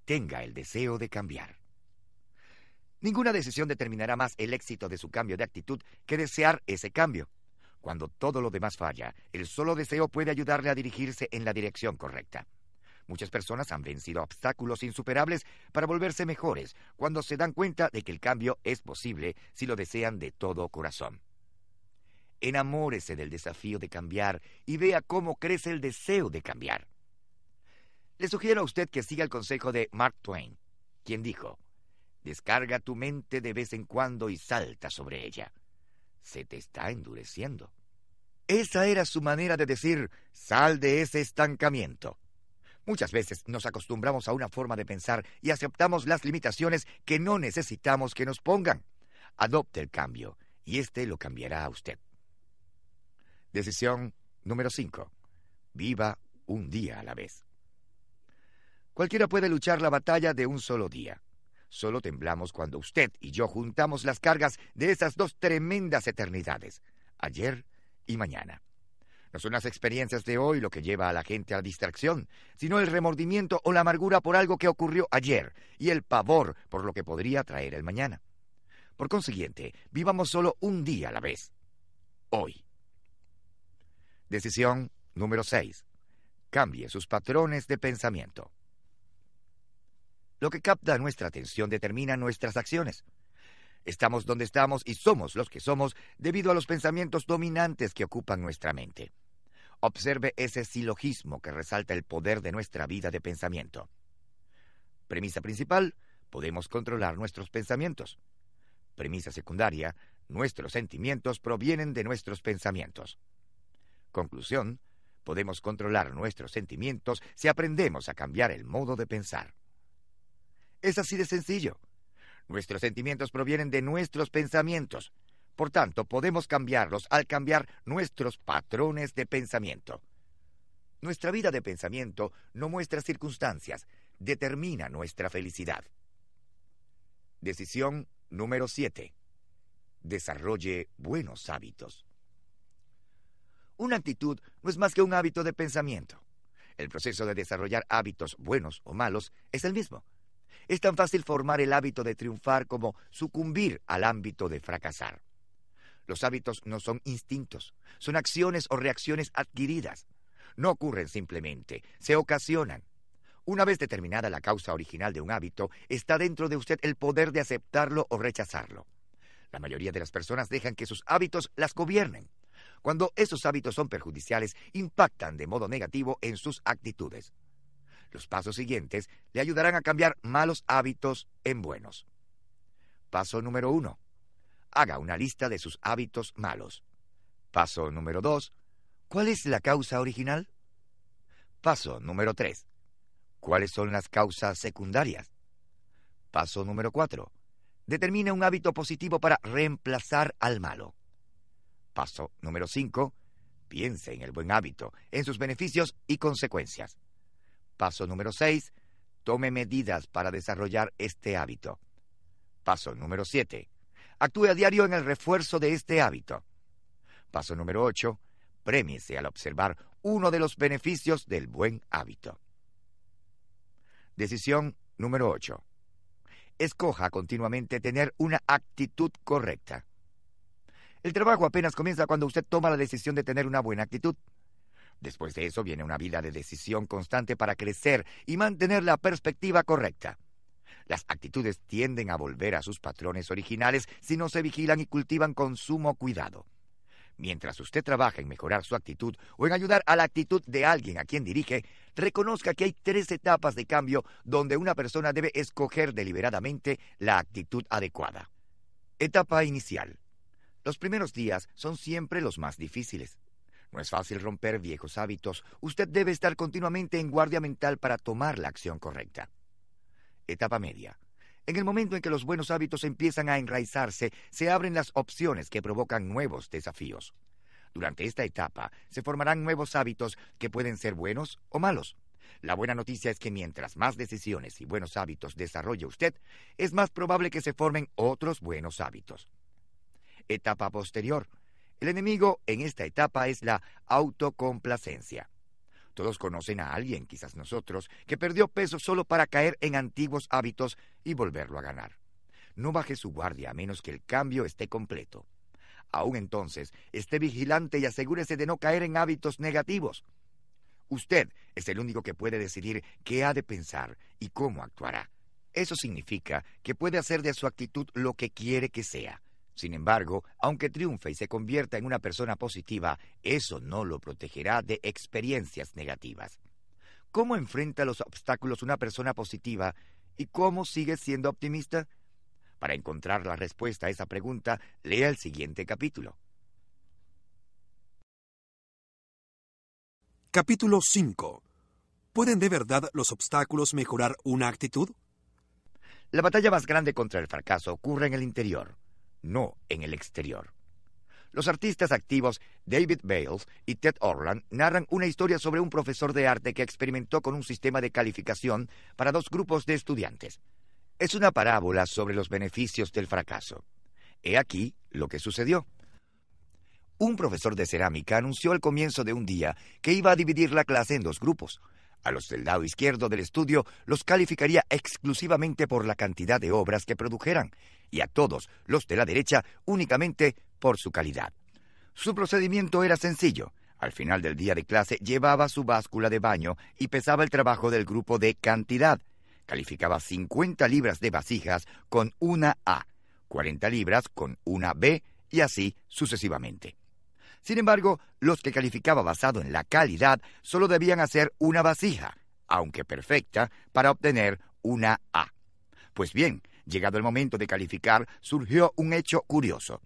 Tenga el deseo de cambiar. Ninguna decisión determinará más el éxito de su cambio de actitud que desear ese cambio. Cuando todo lo demás falla, el solo deseo puede ayudarle a dirigirse en la dirección correcta. Muchas personas han vencido obstáculos insuperables para volverse mejores cuando se dan cuenta de que el cambio es posible si lo desean de todo corazón. Enamórese del desafío de cambiar y vea cómo crece el deseo de cambiar. Le sugiero a usted que siga el consejo de Mark Twain, quien dijo, Descarga tu mente de vez en cuando y salta sobre ella. Se te está endureciendo. Esa era su manera de decir, sal de ese estancamiento. Muchas veces nos acostumbramos a una forma de pensar y aceptamos las limitaciones que no necesitamos que nos pongan. Adopte el cambio y éste lo cambiará a usted. Decisión número 5. Viva un día a la vez. Cualquiera puede luchar la batalla de un solo día. Solo temblamos cuando usted y yo juntamos las cargas de esas dos tremendas eternidades, ayer y mañana. No son las experiencias de hoy lo que lleva a la gente a distracción, sino el remordimiento o la amargura por algo que ocurrió ayer y el pavor por lo que podría traer el mañana. Por consiguiente, vivamos solo un día a la vez. Hoy. Decisión número 6. Cambie sus patrones de pensamiento. Lo que capta nuestra atención determina nuestras acciones. Estamos donde estamos y somos los que somos debido a los pensamientos dominantes que ocupan nuestra mente. Observe ese silogismo que resalta el poder de nuestra vida de pensamiento. Premisa principal, podemos controlar nuestros pensamientos. Premisa secundaria, nuestros sentimientos provienen de nuestros pensamientos. Conclusión, podemos controlar nuestros sentimientos si aprendemos a cambiar el modo de pensar. Es así de sencillo. Nuestros sentimientos provienen de nuestros pensamientos. Por tanto, podemos cambiarlos al cambiar nuestros patrones de pensamiento. Nuestra vida de pensamiento no muestra circunstancias, determina nuestra felicidad. Decisión número 7. Desarrolle buenos hábitos. Una actitud no es más que un hábito de pensamiento. El proceso de desarrollar hábitos buenos o malos es el mismo. Es tan fácil formar el hábito de triunfar como sucumbir al ámbito de fracasar. Los hábitos no son instintos, son acciones o reacciones adquiridas. No ocurren simplemente, se ocasionan. Una vez determinada la causa original de un hábito, está dentro de usted el poder de aceptarlo o rechazarlo. La mayoría de las personas dejan que sus hábitos las gobiernen. Cuando esos hábitos son perjudiciales, impactan de modo negativo en sus actitudes. Los pasos siguientes le ayudarán a cambiar malos hábitos en buenos. Paso número uno. Haga una lista de sus hábitos malos. Paso número 2. ¿Cuál es la causa original? Paso número 3. ¿Cuáles son las causas secundarias? Paso número 4. Determine un hábito positivo para reemplazar al malo. Paso número 5. Piense en el buen hábito, en sus beneficios y consecuencias. Paso número 6. Tome medidas para desarrollar este hábito. Paso número 7. Actúe a diario en el refuerzo de este hábito. Paso número 8. Prémiese al observar uno de los beneficios del buen hábito. Decisión número 8. Escoja continuamente tener una actitud correcta. El trabajo apenas comienza cuando usted toma la decisión de tener una buena actitud. Después de eso viene una vida de decisión constante para crecer y mantener la perspectiva correcta. Las actitudes tienden a volver a sus patrones originales si no se vigilan y cultivan con sumo cuidado. Mientras usted trabaja en mejorar su actitud o en ayudar a la actitud de alguien a quien dirige, reconozca que hay tres etapas de cambio donde una persona debe escoger deliberadamente la actitud adecuada. Etapa inicial. Los primeros días son siempre los más difíciles. No es fácil romper viejos hábitos. Usted debe estar continuamente en guardia mental para tomar la acción correcta etapa media. En el momento en que los buenos hábitos empiezan a enraizarse, se abren las opciones que provocan nuevos desafíos. Durante esta etapa se formarán nuevos hábitos que pueden ser buenos o malos. La buena noticia es que mientras más decisiones y buenos hábitos desarrolle usted, es más probable que se formen otros buenos hábitos. Etapa posterior. El enemigo en esta etapa es la autocomplacencia. Todos conocen a alguien, quizás nosotros, que perdió peso solo para caer en antiguos hábitos y volverlo a ganar. No baje su guardia a menos que el cambio esté completo. Aún entonces, esté vigilante y asegúrese de no caer en hábitos negativos. Usted es el único que puede decidir qué ha de pensar y cómo actuará. Eso significa que puede hacer de su actitud lo que quiere que sea. Sin embargo, aunque triunfe y se convierta en una persona positiva, eso no lo protegerá de experiencias negativas. ¿Cómo enfrenta los obstáculos una persona positiva y cómo sigue siendo optimista? Para encontrar la respuesta a esa pregunta, lea el siguiente capítulo. Capítulo 5. ¿Pueden de verdad los obstáculos mejorar una actitud? La batalla más grande contra el fracaso ocurre en el interior no en el exterior. Los artistas activos David Bales y Ted Orland narran una historia sobre un profesor de arte que experimentó con un sistema de calificación para dos grupos de estudiantes. Es una parábola sobre los beneficios del fracaso. He aquí lo que sucedió. Un profesor de cerámica anunció al comienzo de un día que iba a dividir la clase en dos grupos. A los del lado izquierdo del estudio los calificaría exclusivamente por la cantidad de obras que produjeran y a todos los de la derecha únicamente por su calidad. Su procedimiento era sencillo. Al final del día de clase llevaba su báscula de baño y pesaba el trabajo del grupo de cantidad. Calificaba 50 libras de vasijas con una A, 40 libras con una B y así sucesivamente. Sin embargo, los que calificaba basado en la calidad solo debían hacer una vasija, aunque perfecta, para obtener una A. Pues bien, Llegado el momento de calificar, surgió un hecho curioso.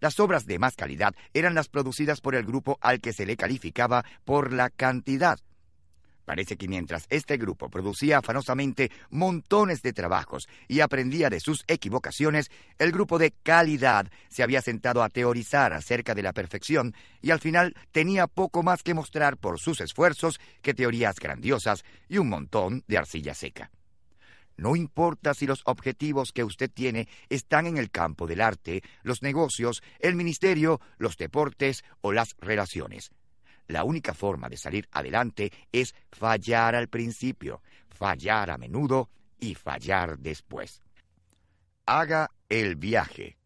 Las obras de más calidad eran las producidas por el grupo al que se le calificaba por la cantidad. Parece que mientras este grupo producía afanosamente montones de trabajos y aprendía de sus equivocaciones, el grupo de calidad se había sentado a teorizar acerca de la perfección y al final tenía poco más que mostrar por sus esfuerzos que teorías grandiosas y un montón de arcilla seca. No importa si los objetivos que usted tiene están en el campo del arte, los negocios, el ministerio, los deportes o las relaciones. La única forma de salir adelante es fallar al principio, fallar a menudo y fallar después. Haga el viaje.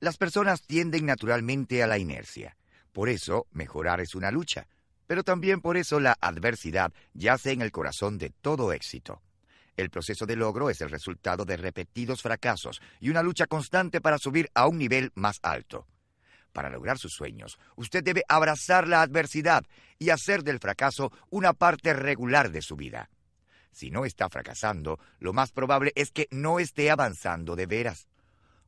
Las personas tienden naturalmente a la inercia. Por eso, mejorar es una lucha, pero también por eso la adversidad yace en el corazón de todo éxito. El proceso de logro es el resultado de repetidos fracasos y una lucha constante para subir a un nivel más alto. Para lograr sus sueños, usted debe abrazar la adversidad y hacer del fracaso una parte regular de su vida. Si no está fracasando, lo más probable es que no esté avanzando de veras.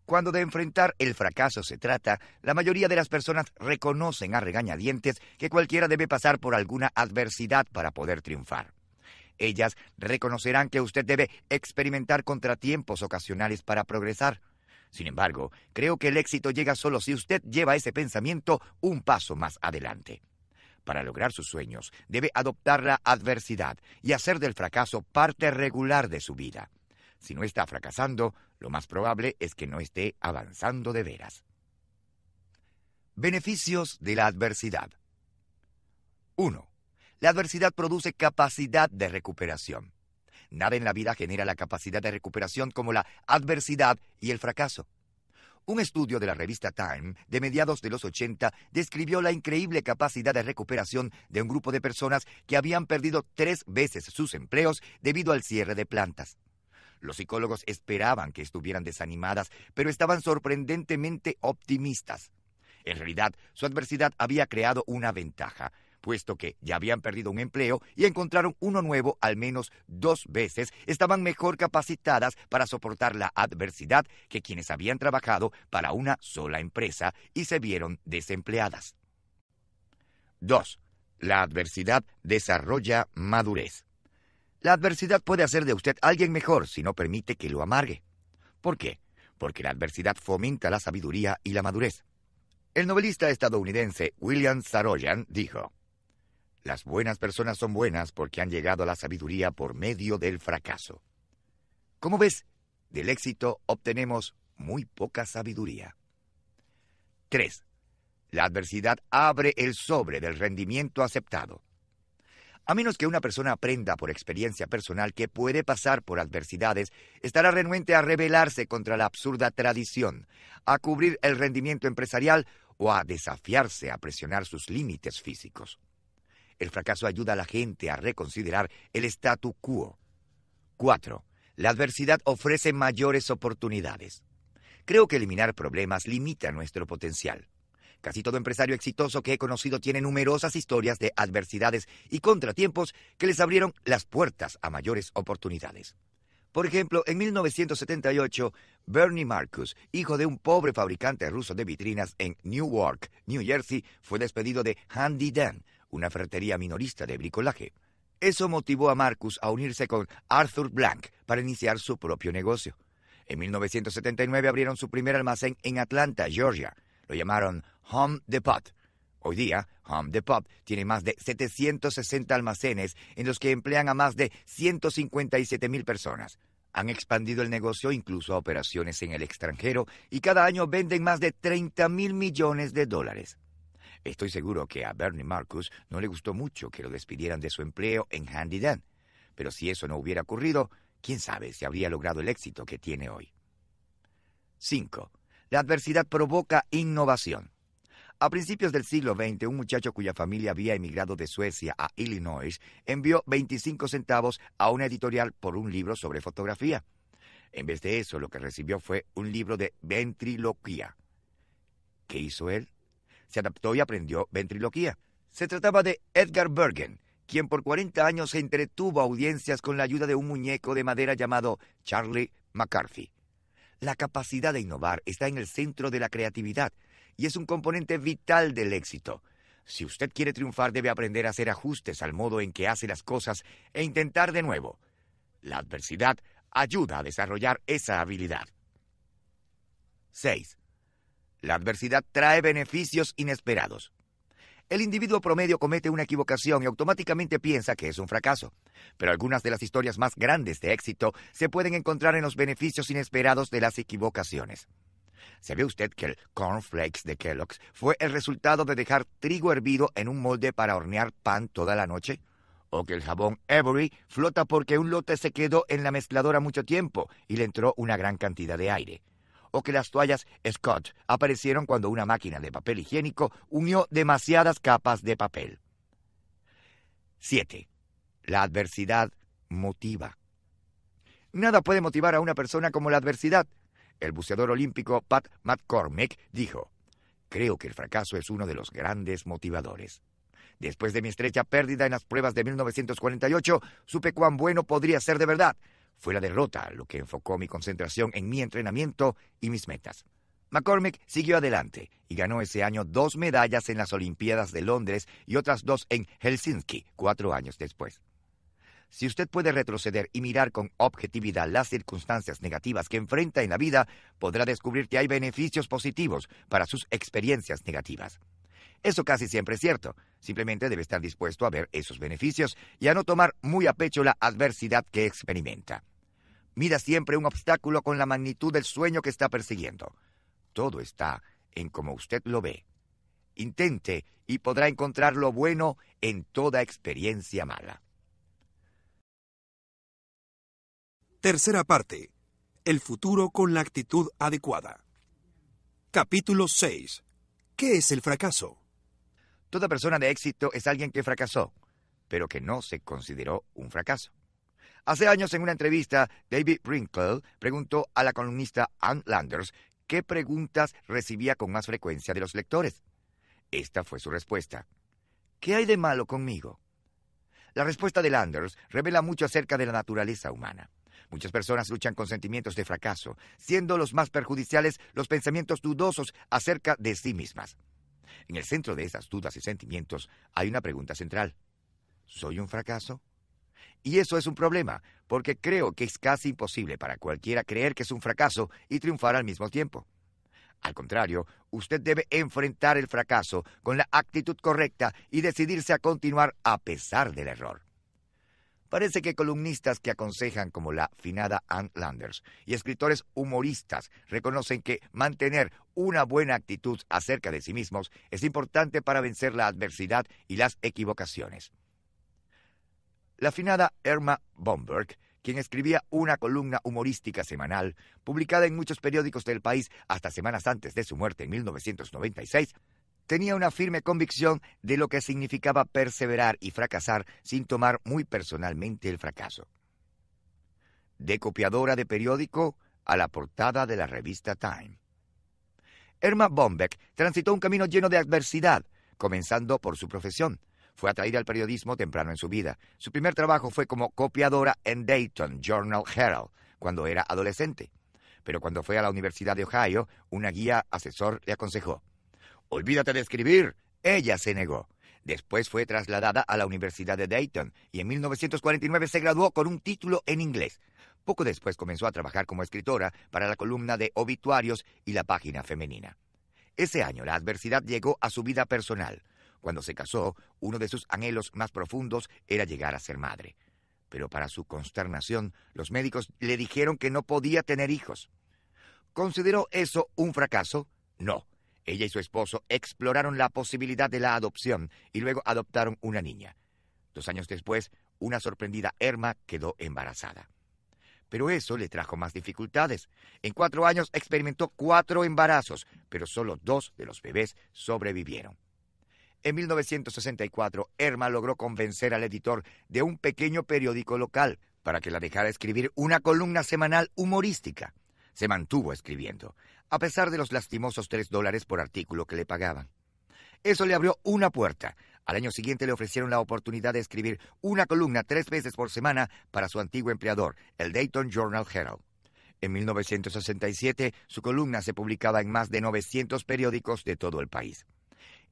Cuando de enfrentar el fracaso se trata, la mayoría de las personas reconocen a regañadientes que cualquiera debe pasar por alguna adversidad para poder triunfar. Ellas reconocerán que usted debe experimentar contratiempos ocasionales para progresar. Sin embargo, creo que el éxito llega solo si usted lleva ese pensamiento un paso más adelante. Para lograr sus sueños, debe adoptar la adversidad y hacer del fracaso parte regular de su vida. Si no está fracasando, lo más probable es que no esté avanzando de veras. Beneficios de la adversidad. 1. La adversidad produce capacidad de recuperación. Nada en la vida genera la capacidad de recuperación como la adversidad y el fracaso. Un estudio de la revista Time de mediados de los 80 describió la increíble capacidad de recuperación de un grupo de personas que habían perdido tres veces sus empleos debido al cierre de plantas. Los psicólogos esperaban que estuvieran desanimadas, pero estaban sorprendentemente optimistas. En realidad, su adversidad había creado una ventaja, puesto que ya habían perdido un empleo y encontraron uno nuevo al menos dos veces, estaban mejor capacitadas para soportar la adversidad que quienes habían trabajado para una sola empresa y se vieron desempleadas. 2. La adversidad desarrolla madurez. La adversidad puede hacer de usted alguien mejor si no permite que lo amargue. ¿Por qué? Porque la adversidad fomenta la sabiduría y la madurez. El novelista estadounidense William Saroyan dijo, las buenas personas son buenas porque han llegado a la sabiduría por medio del fracaso. Como ves, del éxito obtenemos muy poca sabiduría. 3. La adversidad abre el sobre del rendimiento aceptado. A menos que una persona aprenda por experiencia personal que puede pasar por adversidades, estará renuente a rebelarse contra la absurda tradición, a cubrir el rendimiento empresarial o a desafiarse a presionar sus límites físicos. El fracaso ayuda a la gente a reconsiderar el statu quo. 4. La adversidad ofrece mayores oportunidades. Creo que eliminar problemas limita nuestro potencial. Casi todo empresario exitoso que he conocido tiene numerosas historias de adversidades y contratiempos que les abrieron las puertas a mayores oportunidades. Por ejemplo, en 1978, Bernie Marcus, hijo de un pobre fabricante ruso de vitrinas en Newark, New Jersey, fue despedido de Handy Dan, una ferretería minorista de bricolaje. Eso motivó a Marcus a unirse con Arthur Blank para iniciar su propio negocio. En 1979 abrieron su primer almacén en Atlanta, Georgia. Lo llamaron Home Depot. Hoy día, Home Depot tiene más de 760 almacenes en los que emplean a más de 157 mil personas. Han expandido el negocio incluso a operaciones en el extranjero y cada año venden más de 30 mil millones de dólares. Estoy seguro que a Bernie Marcus no le gustó mucho que lo despidieran de su empleo en Handy Dan, pero si eso no hubiera ocurrido, quién sabe si habría logrado el éxito que tiene hoy. 5. La adversidad provoca innovación. A principios del siglo XX, un muchacho cuya familia había emigrado de Suecia a Illinois envió 25 centavos a una editorial por un libro sobre fotografía. En vez de eso, lo que recibió fue un libro de ventriloquía. ¿Qué hizo él? se adaptó y aprendió ventriloquía. Se trataba de Edgar Bergen, quien por 40 años se entretuvo a audiencias con la ayuda de un muñeco de madera llamado Charlie McCarthy. La capacidad de innovar está en el centro de la creatividad y es un componente vital del éxito. Si usted quiere triunfar debe aprender a hacer ajustes al modo en que hace las cosas e intentar de nuevo. La adversidad ayuda a desarrollar esa habilidad. 6. La adversidad trae beneficios inesperados. El individuo promedio comete una equivocación y automáticamente piensa que es un fracaso. Pero algunas de las historias más grandes de éxito se pueden encontrar en los beneficios inesperados de las equivocaciones. ¿Se ve usted que el cornflakes de Kellogg's fue el resultado de dejar trigo hervido en un molde para hornear pan toda la noche? ¿O que el jabón Every flota porque un lote se quedó en la mezcladora mucho tiempo y le entró una gran cantidad de aire? o que las toallas Scott aparecieron cuando una máquina de papel higiénico unió demasiadas capas de papel. 7. La adversidad motiva. Nada puede motivar a una persona como la adversidad. El buceador olímpico Pat McCormick dijo, Creo que el fracaso es uno de los grandes motivadores. Después de mi estrecha pérdida en las pruebas de 1948, supe cuán bueno podría ser de verdad fue la derrota lo que enfocó mi concentración en mi entrenamiento y mis metas. McCormick siguió adelante y ganó ese año dos medallas en las Olimpiadas de Londres y otras dos en Helsinki cuatro años después. Si usted puede retroceder y mirar con objetividad las circunstancias negativas que enfrenta en la vida, podrá descubrir que hay beneficios positivos para sus experiencias negativas. Eso casi siempre es cierto. Simplemente debe estar dispuesto a ver esos beneficios y a no tomar muy a pecho la adversidad que experimenta. Mira siempre un obstáculo con la magnitud del sueño que está persiguiendo. Todo está en como usted lo ve. Intente y podrá encontrar lo bueno en toda experiencia mala. Tercera parte. El futuro con la actitud adecuada. Capítulo 6. ¿Qué es el fracaso? Toda persona de éxito es alguien que fracasó, pero que no se consideró un fracaso. Hace años en una entrevista, David Brinkle preguntó a la columnista Ann Landers qué preguntas recibía con más frecuencia de los lectores. Esta fue su respuesta. ¿Qué hay de malo conmigo? La respuesta de Landers revela mucho acerca de la naturaleza humana. Muchas personas luchan con sentimientos de fracaso, siendo los más perjudiciales los pensamientos dudosos acerca de sí mismas. En el centro de esas dudas y sentimientos hay una pregunta central. ¿Soy un fracaso? Y eso es un problema, porque creo que es casi imposible para cualquiera creer que es un fracaso y triunfar al mismo tiempo. Al contrario, usted debe enfrentar el fracaso con la actitud correcta y decidirse a continuar a pesar del error. Parece que columnistas que aconsejan como la finada Ann Landers y escritores humoristas reconocen que mantener una buena actitud acerca de sí mismos es importante para vencer la adversidad y las equivocaciones. La finada Erma Bomberg, quien escribía una columna humorística semanal, publicada en muchos periódicos del país hasta semanas antes de su muerte en 1996, tenía una firme convicción de lo que significaba perseverar y fracasar sin tomar muy personalmente el fracaso. De copiadora de periódico a la portada de la revista Time. Irma Bombeck transitó un camino lleno de adversidad, comenzando por su profesión. Fue atraída al periodismo temprano en su vida. Su primer trabajo fue como copiadora en Dayton Journal Herald, cuando era adolescente. Pero cuando fue a la Universidad de Ohio, una guía asesor le aconsejó. Olvídate de escribir. Ella se negó. Después fue trasladada a la Universidad de Dayton y en 1949 se graduó con un título en inglés. Poco después comenzó a trabajar como escritora para la columna de obituarios y la página femenina. Ese año la adversidad llegó a su vida personal. Cuando se casó, uno de sus anhelos más profundos era llegar a ser madre. Pero para su consternación, los médicos le dijeron que no podía tener hijos. ¿Consideró eso un fracaso? No ella y su esposo exploraron la posibilidad de la adopción y luego adoptaron una niña. Dos años después, una sorprendida Erma quedó embarazada. Pero eso le trajo más dificultades. En cuatro años experimentó cuatro embarazos, pero solo dos de los bebés sobrevivieron. En 1964, Erma logró convencer al editor de un pequeño periódico local para que la dejara escribir una columna semanal humorística. Se mantuvo escribiendo, a pesar de los lastimosos tres dólares por artículo que le pagaban. Eso le abrió una puerta. Al año siguiente le ofrecieron la oportunidad de escribir una columna tres veces por semana para su antiguo empleador, el Dayton Journal Herald. En 1967, su columna se publicaba en más de 900 periódicos de todo el país.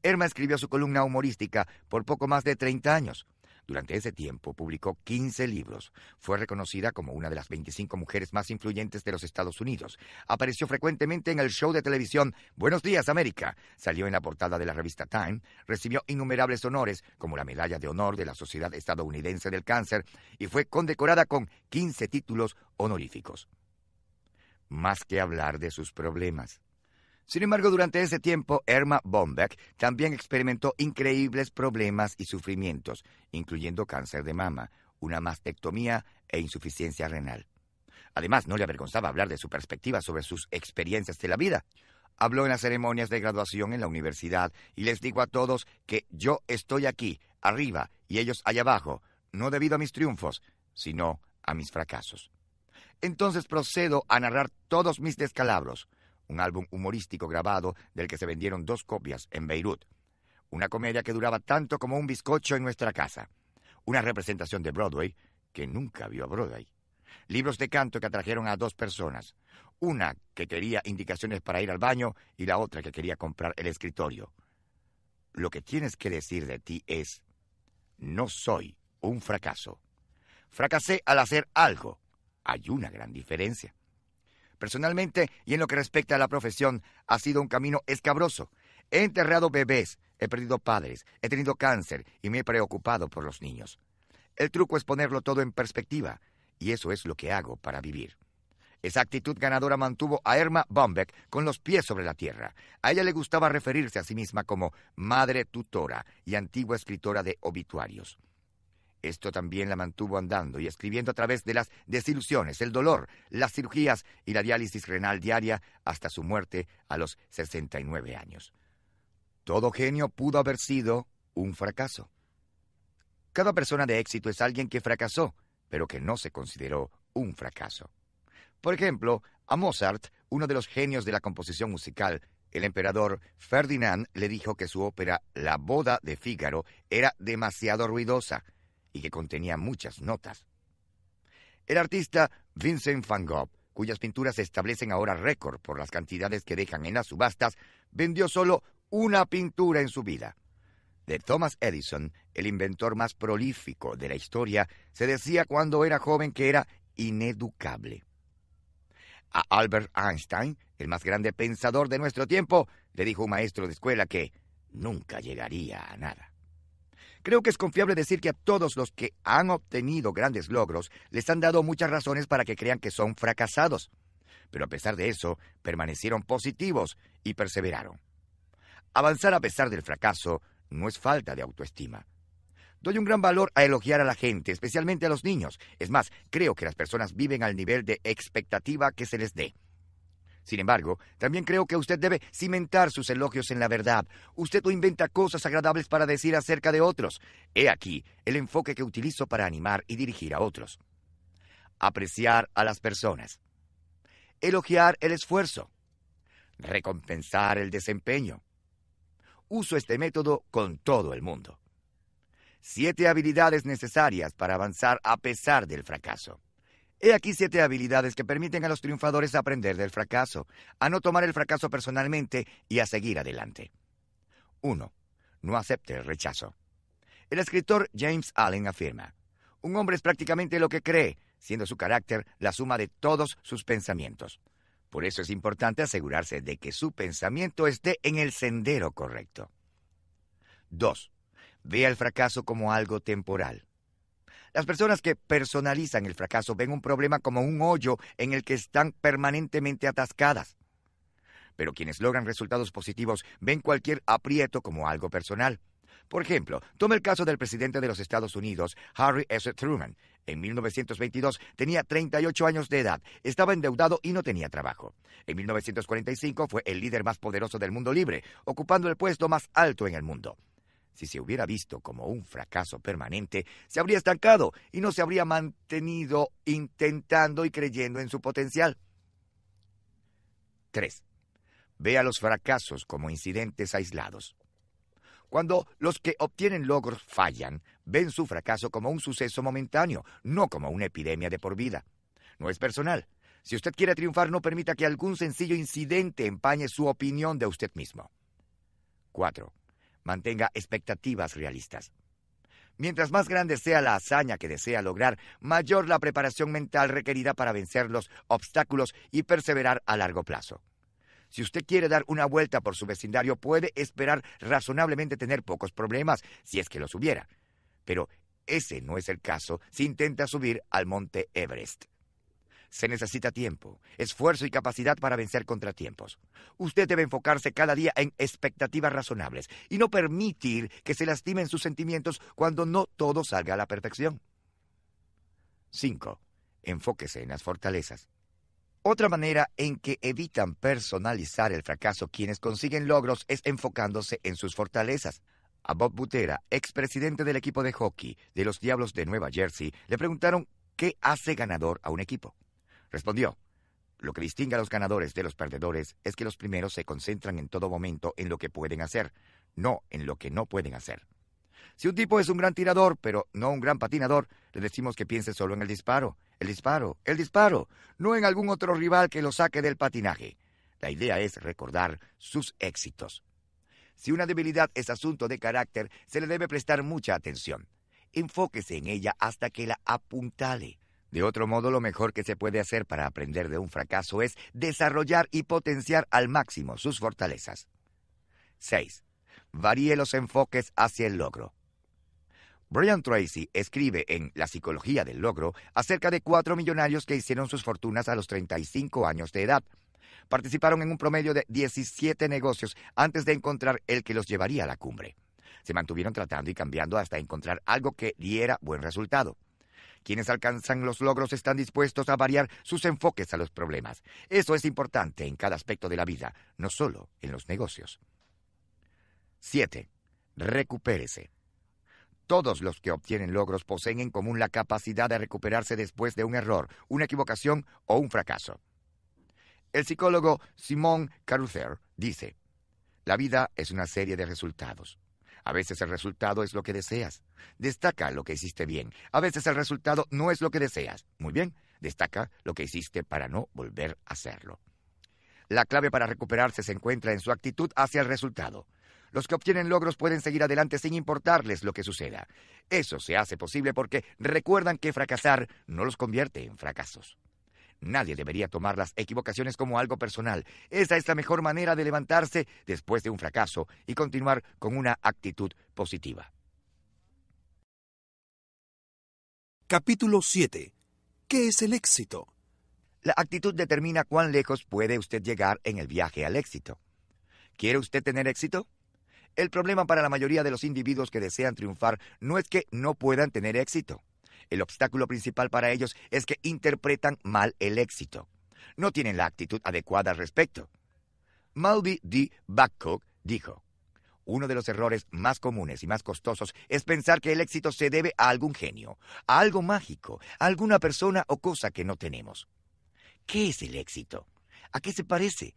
Erma escribió su columna humorística por poco más de 30 años. Durante ese tiempo publicó 15 libros. Fue reconocida como una de las 25 mujeres más influyentes de los Estados Unidos. Apareció frecuentemente en el show de televisión Buenos Días América. Salió en la portada de la revista Time. Recibió innumerables honores, como la Medalla de Honor de la Sociedad Estadounidense del Cáncer, y fue condecorada con 15 títulos honoríficos. Más que hablar de sus problemas sin embargo, durante ese tiempo, Erma Bombeck también experimentó increíbles problemas y sufrimientos, incluyendo cáncer de mama, una mastectomía e insuficiencia renal. Además, no le avergonzaba hablar de su perspectiva sobre sus experiencias de la vida. Habló en las ceremonias de graduación en la universidad y les digo a todos que yo estoy aquí, arriba, y ellos allá abajo, no debido a mis triunfos, sino a mis fracasos. Entonces procedo a narrar todos mis descalabros un álbum humorístico grabado del que se vendieron dos copias en Beirut. Una comedia que duraba tanto como un bizcocho en nuestra casa. Una representación de Broadway que nunca vio a Broadway. Libros de canto que atrajeron a dos personas. Una que quería indicaciones para ir al baño y la otra que quería comprar el escritorio. Lo que tienes que decir de ti es, no soy un fracaso. Fracasé al hacer algo. Hay una gran diferencia. Personalmente, y en lo que respecta a la profesión, ha sido un camino escabroso. He enterrado bebés, he perdido padres, he tenido cáncer y me he preocupado por los niños. El truco es ponerlo todo en perspectiva, y eso es lo que hago para vivir. Esa actitud ganadora mantuvo a Irma Bombeck con los pies sobre la tierra. A ella le gustaba referirse a sí misma como madre tutora y antigua escritora de obituarios. Esto también la mantuvo andando y escribiendo a través de las desilusiones, el dolor, las cirugías y la diálisis renal diaria hasta su muerte a los 69 años. Todo genio pudo haber sido un fracaso. Cada persona de éxito es alguien que fracasó, pero que no se consideró un fracaso. Por ejemplo, a Mozart, uno de los genios de la composición musical, el emperador Ferdinand le dijo que su ópera La boda de Fígaro era demasiado ruidosa y que contenía muchas notas. El artista Vincent van Gogh, cuyas pinturas establecen ahora récord por las cantidades que dejan en las subastas, vendió solo una pintura en su vida. De Thomas Edison, el inventor más prolífico de la historia, se decía cuando era joven que era ineducable. A Albert Einstein, el más grande pensador de nuestro tiempo, le dijo un maestro de escuela que nunca llegaría a nada. Creo que es confiable decir que a todos los que han obtenido grandes logros les han dado muchas razones para que crean que son fracasados. Pero a pesar de eso, permanecieron positivos y perseveraron. Avanzar a pesar del fracaso no es falta de autoestima. Doy un gran valor a elogiar a la gente, especialmente a los niños. Es más, creo que las personas viven al nivel de expectativa que se les dé. Sin embargo, también creo que usted debe cimentar sus elogios en la verdad. Usted no inventa cosas agradables para decir acerca de otros. He aquí el enfoque que utilizo para animar y dirigir a otros. Apreciar a las personas. Elogiar el esfuerzo. Recompensar el desempeño. Uso este método con todo el mundo. Siete habilidades necesarias para avanzar a pesar del fracaso. He aquí siete habilidades que permiten a los triunfadores aprender del fracaso, a no tomar el fracaso personalmente y a seguir adelante. 1. No acepte el rechazo. El escritor James Allen afirma, un hombre es prácticamente lo que cree, siendo su carácter la suma de todos sus pensamientos. Por eso es importante asegurarse de que su pensamiento esté en el sendero correcto. 2. Vea el fracaso como algo temporal. Las personas que personalizan el fracaso ven un problema como un hoyo en el que están permanentemente atascadas. Pero quienes logran resultados positivos ven cualquier aprieto como algo personal. Por ejemplo, toma el caso del presidente de los Estados Unidos, Harry S. Truman. En 1922 tenía 38 años de edad, estaba endeudado y no tenía trabajo. En 1945 fue el líder más poderoso del mundo libre, ocupando el puesto más alto en el mundo si se hubiera visto como un fracaso permanente, se habría estancado y no se habría mantenido intentando y creyendo en su potencial. 3. Vea los fracasos como incidentes aislados. Cuando los que obtienen logros fallan, ven su fracaso como un suceso momentáneo, no como una epidemia de por vida. No es personal. Si usted quiere triunfar, no permita que algún sencillo incidente empañe su opinión de usted mismo. 4 mantenga expectativas realistas. Mientras más grande sea la hazaña que desea lograr, mayor la preparación mental requerida para vencer los obstáculos y perseverar a largo plazo. Si usted quiere dar una vuelta por su vecindario, puede esperar razonablemente tener pocos problemas, si es que los hubiera. Pero ese no es el caso si intenta subir al monte Everest. Se necesita tiempo, esfuerzo y capacidad para vencer contratiempos. Usted debe enfocarse cada día en expectativas razonables y no permitir que se lastimen sus sentimientos cuando no todo salga a la perfección. 5. Enfóquese en las fortalezas. Otra manera en que evitan personalizar el fracaso quienes consiguen logros es enfocándose en sus fortalezas. A Bob Butera, expresidente del equipo de hockey de los Diablos de Nueva Jersey, le preguntaron qué hace ganador a un equipo. Respondió, lo que distingue a los ganadores de los perdedores es que los primeros se concentran en todo momento en lo que pueden hacer, no en lo que no pueden hacer. Si un tipo es un gran tirador, pero no un gran patinador, le decimos que piense solo en el disparo, el disparo, el disparo, no en algún otro rival que lo saque del patinaje. La idea es recordar sus éxitos. Si una debilidad es asunto de carácter, se le debe prestar mucha atención. Enfóquese en ella hasta que la apuntale. De otro modo, lo mejor que se puede hacer para aprender de un fracaso es desarrollar y potenciar al máximo sus fortalezas. 6. Varíe los enfoques hacia el logro. Brian Tracy escribe en La psicología del logro acerca de cuatro millonarios que hicieron sus fortunas a los 35 años de edad. Participaron en un promedio de 17 negocios antes de encontrar el que los llevaría a la cumbre. Se mantuvieron tratando y cambiando hasta encontrar algo que diera buen resultado. Quienes alcanzan los logros están dispuestos a variar sus enfoques a los problemas. Eso es importante en cada aspecto de la vida, no solo en los negocios. 7. Recupérese. Todos los que obtienen logros poseen en común la capacidad de recuperarse después de un error, una equivocación o un fracaso. El psicólogo Simon Caruther dice, La vida es una serie de resultados. A veces el resultado es lo que deseas. Destaca lo que hiciste bien. A veces el resultado no es lo que deseas. Muy bien, destaca lo que hiciste para no volver a hacerlo. La clave para recuperarse se encuentra en su actitud hacia el resultado. Los que obtienen logros pueden seguir adelante sin importarles lo que suceda. Eso se hace posible porque recuerdan que fracasar no los convierte en fracasos. Nadie debería tomar las equivocaciones como algo personal. Esa es la mejor manera de levantarse después de un fracaso y continuar con una actitud positiva. Capítulo 7. ¿Qué es el éxito? La actitud determina cuán lejos puede usted llegar en el viaje al éxito. ¿Quiere usted tener éxito? El problema para la mayoría de los individuos que desean triunfar no es que no puedan tener éxito el obstáculo principal para ellos es que interpretan mal el éxito. No tienen la actitud adecuada al respecto. Malby D. backcock dijo, uno de los errores más comunes y más costosos es pensar que el éxito se debe a algún genio, a algo mágico, a alguna persona o cosa que no tenemos. ¿Qué es el éxito? ¿A qué se parece?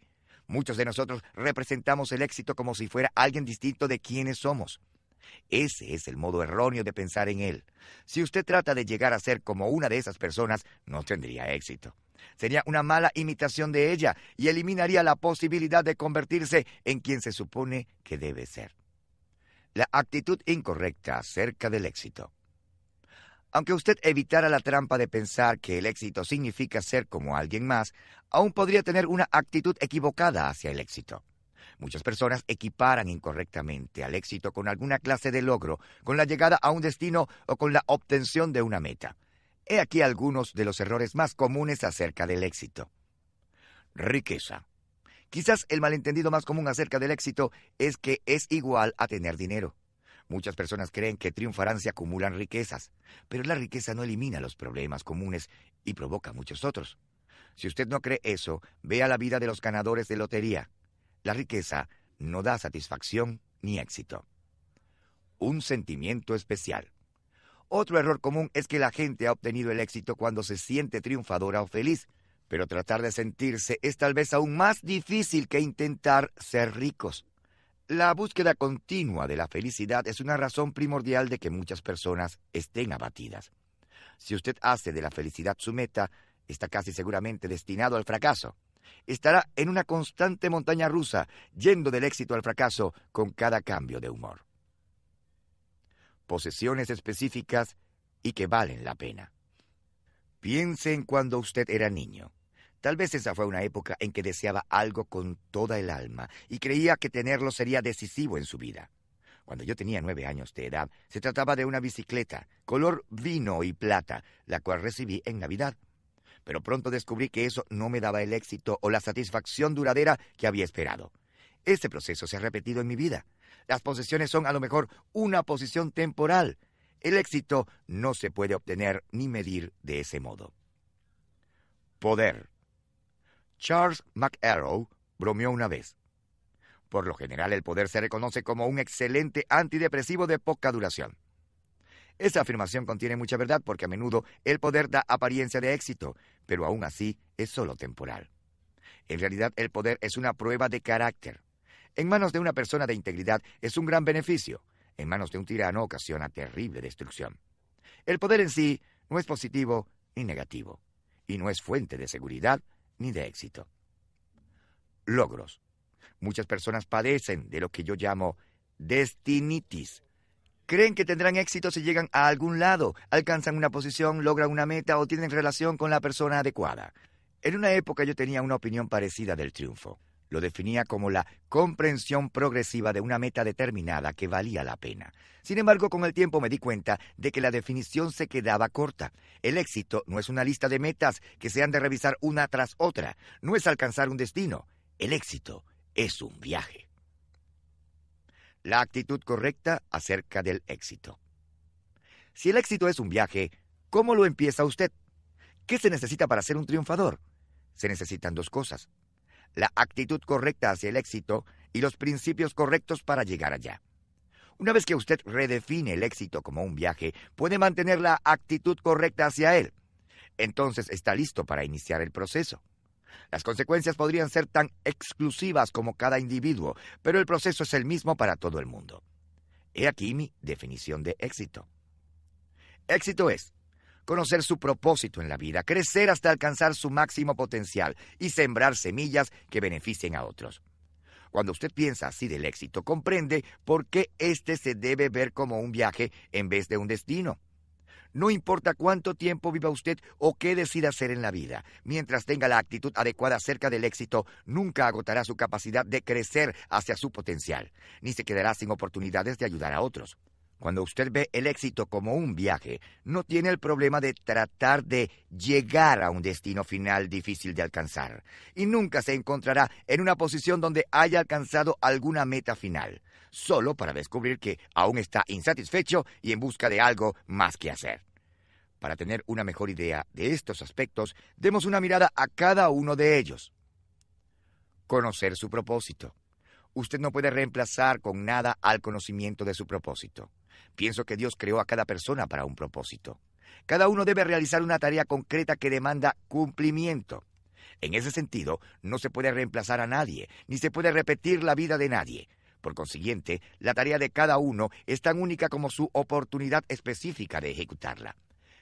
Muchos de nosotros representamos el éxito como si fuera alguien distinto de quienes somos. Ese es el modo erróneo de pensar en él. Si usted trata de llegar a ser como una de esas personas, no tendría éxito. Sería una mala imitación de ella y eliminaría la posibilidad de convertirse en quien se supone que debe ser. La actitud incorrecta acerca del éxito. Aunque usted evitara la trampa de pensar que el éxito significa ser como alguien más, aún podría tener una actitud equivocada hacia el éxito. Muchas personas equiparan incorrectamente al éxito con alguna clase de logro, con la llegada a un destino o con la obtención de una meta. He aquí algunos de los errores más comunes acerca del éxito. Riqueza. Quizás el malentendido más común acerca del éxito es que es igual a tener dinero. Muchas personas creen que triunfarán si acumulan riquezas, pero la riqueza no elimina los problemas comunes y provoca muchos otros. Si usted no cree eso, vea la vida de los ganadores de lotería. La riqueza no da satisfacción ni éxito. Un sentimiento especial. Otro error común es que la gente ha obtenido el éxito cuando se siente triunfadora o feliz, pero tratar de sentirse es tal vez aún más difícil que intentar ser ricos. La búsqueda continua de la felicidad es una razón primordial de que muchas personas estén abatidas. Si usted hace de la felicidad su meta, está casi seguramente destinado al fracaso estará en una constante montaña rusa, yendo del éxito al fracaso con cada cambio de humor. Posesiones específicas y que valen la pena. Piense en cuando usted era niño. Tal vez esa fue una época en que deseaba algo con toda el alma y creía que tenerlo sería decisivo en su vida. Cuando yo tenía nueve años de edad, se trataba de una bicicleta, color vino y plata, la cual recibí en Navidad pero pronto descubrí que eso no me daba el éxito o la satisfacción duradera que había esperado. Este proceso se ha repetido en mi vida. Las posesiones son a lo mejor una posición temporal. El éxito no se puede obtener ni medir de ese modo. Poder. Charles McArrow bromeó una vez. Por lo general el poder se reconoce como un excelente antidepresivo de poca duración. Esa afirmación contiene mucha verdad porque a menudo el poder da apariencia de éxito, pero aún así es solo temporal. En realidad el poder es una prueba de carácter. En manos de una persona de integridad es un gran beneficio, en manos de un tirano ocasiona terrible destrucción. El poder en sí no es positivo ni negativo, y no es fuente de seguridad ni de éxito. Logros. Muchas personas padecen de lo que yo llamo destinitis, creen que tendrán éxito si llegan a algún lado, alcanzan una posición, logran una meta o tienen relación con la persona adecuada. En una época yo tenía una opinión parecida del triunfo. Lo definía como la comprensión progresiva de una meta determinada que valía la pena. Sin embargo, con el tiempo me di cuenta de que la definición se quedaba corta. El éxito no es una lista de metas que se han de revisar una tras otra, no es alcanzar un destino. El éxito es un viaje la actitud correcta acerca del éxito. Si el éxito es un viaje, ¿cómo lo empieza usted? ¿Qué se necesita para ser un triunfador? Se necesitan dos cosas. La actitud correcta hacia el éxito y los principios correctos para llegar allá. Una vez que usted redefine el éxito como un viaje, puede mantener la actitud correcta hacia él. Entonces está listo para iniciar el proceso. Las consecuencias podrían ser tan exclusivas como cada individuo, pero el proceso es el mismo para todo el mundo. He aquí mi definición de éxito. Éxito es conocer su propósito en la vida, crecer hasta alcanzar su máximo potencial y sembrar semillas que beneficien a otros. Cuando usted piensa así del éxito, comprende por qué éste se debe ver como un viaje en vez de un destino. No importa cuánto tiempo viva usted o qué decida hacer en la vida, mientras tenga la actitud adecuada acerca del éxito, nunca agotará su capacidad de crecer hacia su potencial, ni se quedará sin oportunidades de ayudar a otros. Cuando usted ve el éxito como un viaje, no tiene el problema de tratar de llegar a un destino final difícil de alcanzar, y nunca se encontrará en una posición donde haya alcanzado alguna meta final solo para descubrir que aún está insatisfecho y en busca de algo más que hacer. Para tener una mejor idea de estos aspectos, demos una mirada a cada uno de ellos. Conocer su propósito. Usted no puede reemplazar con nada al conocimiento de su propósito. Pienso que Dios creó a cada persona para un propósito. Cada uno debe realizar una tarea concreta que demanda cumplimiento. En ese sentido, no se puede reemplazar a nadie, ni se puede repetir la vida de nadie. Por consiguiente, la tarea de cada uno es tan única como su oportunidad específica de ejecutarla.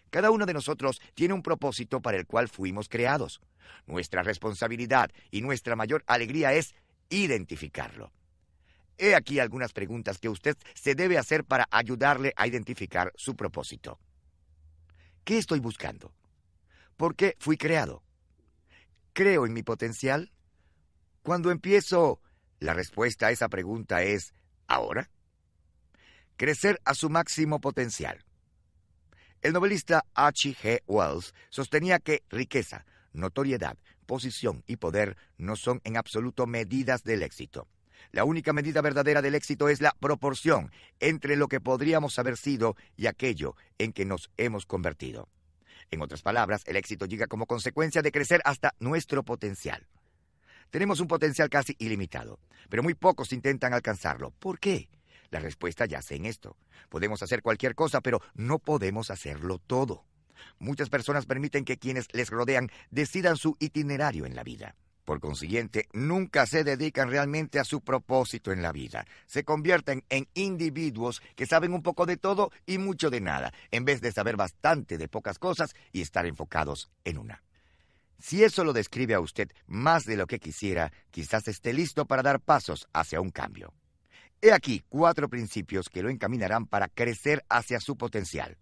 Cada uno de nosotros tiene un propósito para el cual fuimos creados. Nuestra responsabilidad y nuestra mayor alegría es identificarlo. He aquí algunas preguntas que usted se debe hacer para ayudarle a identificar su propósito. ¿Qué estoy buscando? ¿Por qué fui creado? ¿Creo en mi potencial? Cuando empiezo la respuesta a esa pregunta es ¿ahora? Crecer a su máximo potencial. El novelista H. G. Wells sostenía que riqueza, notoriedad, posición y poder no son en absoluto medidas del éxito. La única medida verdadera del éxito es la proporción entre lo que podríamos haber sido y aquello en que nos hemos convertido. En otras palabras, el éxito llega como consecuencia de crecer hasta nuestro potencial. Tenemos un potencial casi ilimitado, pero muy pocos intentan alcanzarlo. ¿Por qué? La respuesta yace en esto. Podemos hacer cualquier cosa, pero no podemos hacerlo todo. Muchas personas permiten que quienes les rodean decidan su itinerario en la vida. Por consiguiente, nunca se dedican realmente a su propósito en la vida. Se convierten en individuos que saben un poco de todo y mucho de nada, en vez de saber bastante de pocas cosas y estar enfocados en una. Si eso lo describe a usted más de lo que quisiera, quizás esté listo para dar pasos hacia un cambio. He aquí cuatro principios que lo encaminarán para crecer hacia su potencial.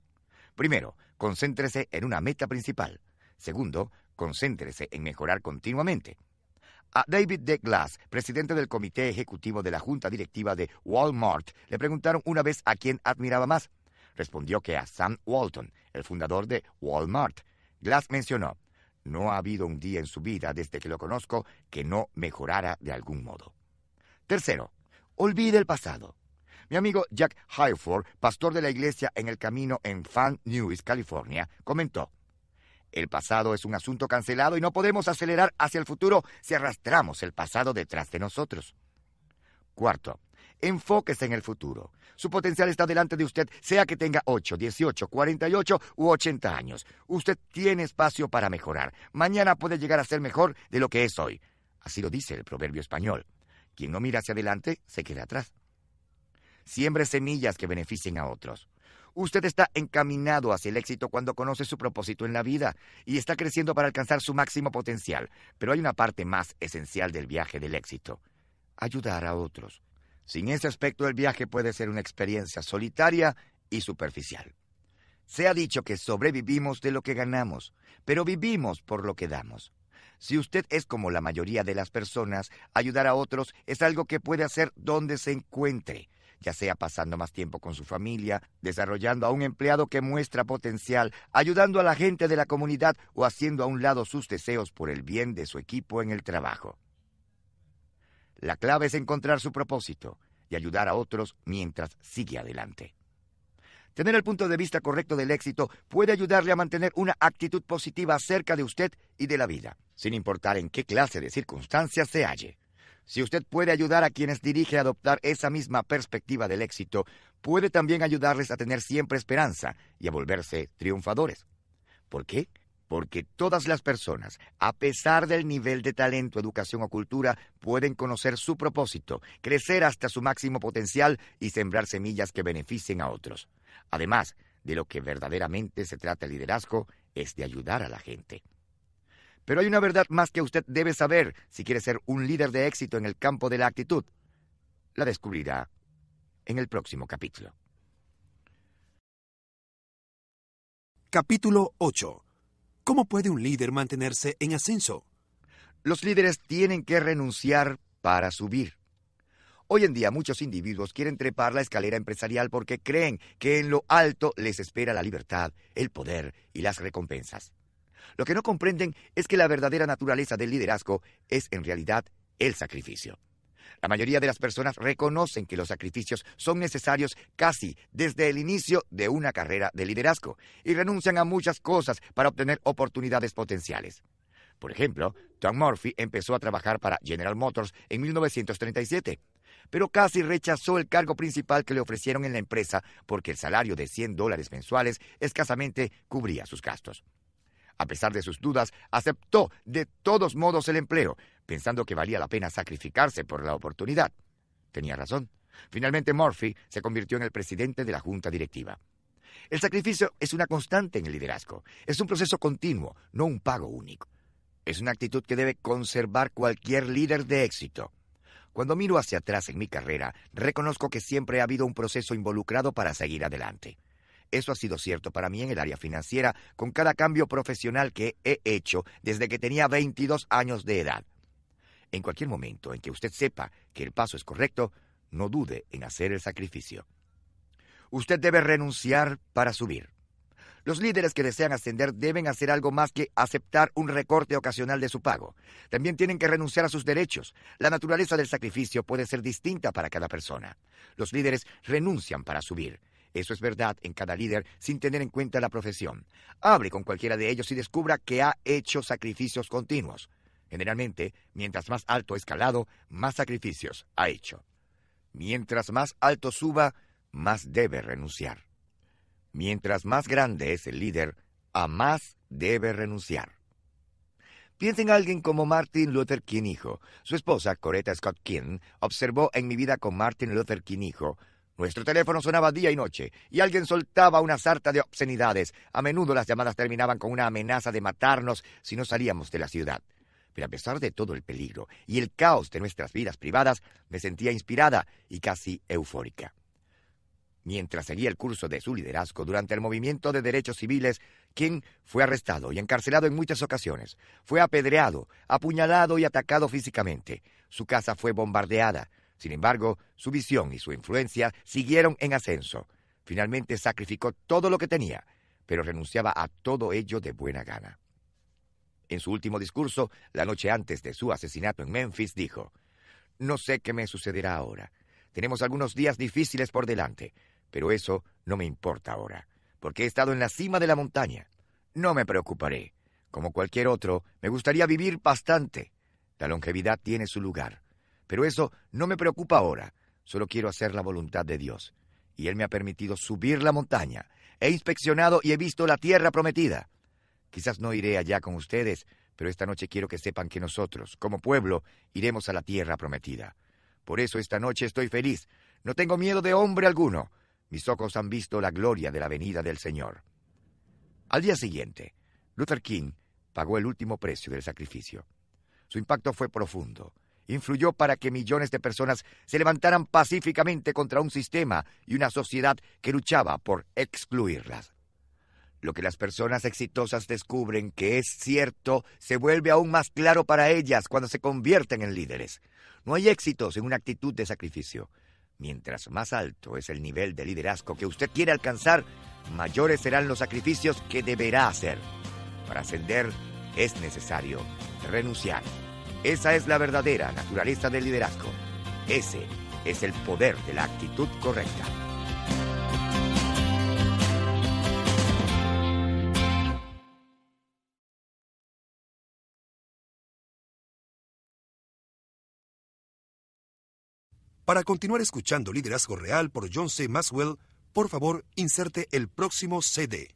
Primero, concéntrese en una meta principal. Segundo, concéntrese en mejorar continuamente. A David D. Glass, presidente del comité ejecutivo de la junta directiva de Walmart, le preguntaron una vez a quién admiraba más. Respondió que a Sam Walton, el fundador de Walmart. Glass mencionó, no ha habido un día en su vida desde que lo conozco que no mejorara de algún modo. Tercero, olvide el pasado. Mi amigo Jack Highford, pastor de la iglesia en el camino en Fan News, California, comentó, El pasado es un asunto cancelado y no podemos acelerar hacia el futuro si arrastramos el pasado detrás de nosotros. Cuarto, enfóquese en el futuro. Su potencial está delante de usted, sea que tenga 8, 18, 48 u 80 años. Usted tiene espacio para mejorar. Mañana puede llegar a ser mejor de lo que es hoy. Así lo dice el proverbio español. Quien no mira hacia adelante, se queda atrás. Siembre semillas que beneficien a otros. Usted está encaminado hacia el éxito cuando conoce su propósito en la vida y está creciendo para alcanzar su máximo potencial. Pero hay una parte más esencial del viaje del éxito. Ayudar a otros. Sin ese aspecto el viaje puede ser una experiencia solitaria y superficial. Se ha dicho que sobrevivimos de lo que ganamos, pero vivimos por lo que damos. Si usted es como la mayoría de las personas, ayudar a otros es algo que puede hacer donde se encuentre, ya sea pasando más tiempo con su familia, desarrollando a un empleado que muestra potencial, ayudando a la gente de la comunidad o haciendo a un lado sus deseos por el bien de su equipo en el trabajo. La clave es encontrar su propósito y ayudar a otros mientras sigue adelante. Tener el punto de vista correcto del éxito puede ayudarle a mantener una actitud positiva acerca de usted y de la vida, sin importar en qué clase de circunstancias se halle. Si usted puede ayudar a quienes dirige a adoptar esa misma perspectiva del éxito, puede también ayudarles a tener siempre esperanza y a volverse triunfadores. ¿Por qué? porque todas las personas, a pesar del nivel de talento, educación o cultura, pueden conocer su propósito, crecer hasta su máximo potencial y sembrar semillas que beneficien a otros. Además, de lo que verdaderamente se trata el liderazgo es de ayudar a la gente. Pero hay una verdad más que usted debe saber si quiere ser un líder de éxito en el campo de la actitud. La descubrirá en el próximo capítulo. Capítulo 8 ¿Cómo puede un líder mantenerse en ascenso? Los líderes tienen que renunciar para subir. Hoy en día muchos individuos quieren trepar la escalera empresarial porque creen que en lo alto les espera la libertad, el poder y las recompensas. Lo que no comprenden es que la verdadera naturaleza del liderazgo es en realidad el sacrificio. La mayoría de las personas reconocen que los sacrificios son necesarios casi desde el inicio de una carrera de liderazgo y renuncian a muchas cosas para obtener oportunidades potenciales. Por ejemplo, Tom Murphy empezó a trabajar para General Motors en 1937, pero casi rechazó el cargo principal que le ofrecieron en la empresa porque el salario de 100 dólares mensuales escasamente cubría sus gastos. A pesar de sus dudas, aceptó de todos modos el empleo, pensando que valía la pena sacrificarse por la oportunidad. Tenía razón. Finalmente Murphy se convirtió en el presidente de la junta directiva. El sacrificio es una constante en el liderazgo. Es un proceso continuo, no un pago único. Es una actitud que debe conservar cualquier líder de éxito. Cuando miro hacia atrás en mi carrera, reconozco que siempre ha habido un proceso involucrado para seguir adelante. Eso ha sido cierto para mí en el área financiera con cada cambio profesional que he hecho desde que tenía 22 años de edad. En cualquier momento en que usted sepa que el paso es correcto, no dude en hacer el sacrificio. Usted debe renunciar para subir. Los líderes que desean ascender deben hacer algo más que aceptar un recorte ocasional de su pago. También tienen que renunciar a sus derechos. La naturaleza del sacrificio puede ser distinta para cada persona. Los líderes renuncian para subir. Eso es verdad en cada líder sin tener en cuenta la profesión. Hable con cualquiera de ellos y descubra que ha hecho sacrificios continuos. Generalmente, mientras más alto ha escalado, más sacrificios ha hecho. Mientras más alto suba, más debe renunciar. Mientras más grande es el líder, a más debe renunciar. Piensa en alguien como Martin Luther King hijo. Su esposa, Coretta Scott King, observó en mi vida con Martin Luther King hijo. Nuestro teléfono sonaba día y noche, y alguien soltaba una sarta de obscenidades. A menudo las llamadas terminaban con una amenaza de matarnos si no salíamos de la ciudad a pesar de todo el peligro y el caos de nuestras vidas privadas, me sentía inspirada y casi eufórica. Mientras seguía el curso de su liderazgo durante el movimiento de derechos civiles, King fue arrestado y encarcelado en muchas ocasiones, fue apedreado, apuñalado y atacado físicamente. Su casa fue bombardeada. Sin embargo, su visión y su influencia siguieron en ascenso. Finalmente sacrificó todo lo que tenía, pero renunciaba a todo ello de buena gana. En su último discurso, la noche antes de su asesinato en Memphis, dijo, No sé qué me sucederá ahora. Tenemos algunos días difíciles por delante, pero eso no me importa ahora, porque he estado en la cima de la montaña. No me preocuparé. Como cualquier otro, me gustaría vivir bastante. La longevidad tiene su lugar, pero eso no me preocupa ahora. Solo quiero hacer la voluntad de Dios. Y Él me ha permitido subir la montaña. He inspeccionado y he visto la tierra prometida. Quizás no iré allá con ustedes, pero esta noche quiero que sepan que nosotros, como pueblo, iremos a la tierra prometida. Por eso esta noche estoy feliz. No tengo miedo de hombre alguno. Mis ojos han visto la gloria de la venida del Señor. Al día siguiente, Luther King pagó el último precio del sacrificio. Su impacto fue profundo. Influyó para que millones de personas se levantaran pacíficamente contra un sistema y una sociedad que luchaba por excluirlas. Lo que las personas exitosas descubren que es cierto se vuelve aún más claro para ellas cuando se convierten en líderes. No hay éxitos en una actitud de sacrificio. Mientras más alto es el nivel de liderazgo que usted quiere alcanzar, mayores serán los sacrificios que deberá hacer. Para ascender es necesario renunciar. Esa es la verdadera naturaleza del liderazgo. Ese es el poder de la actitud correcta. Para continuar escuchando Liderazgo Real por John C. Maxwell, por favor, inserte el próximo CD.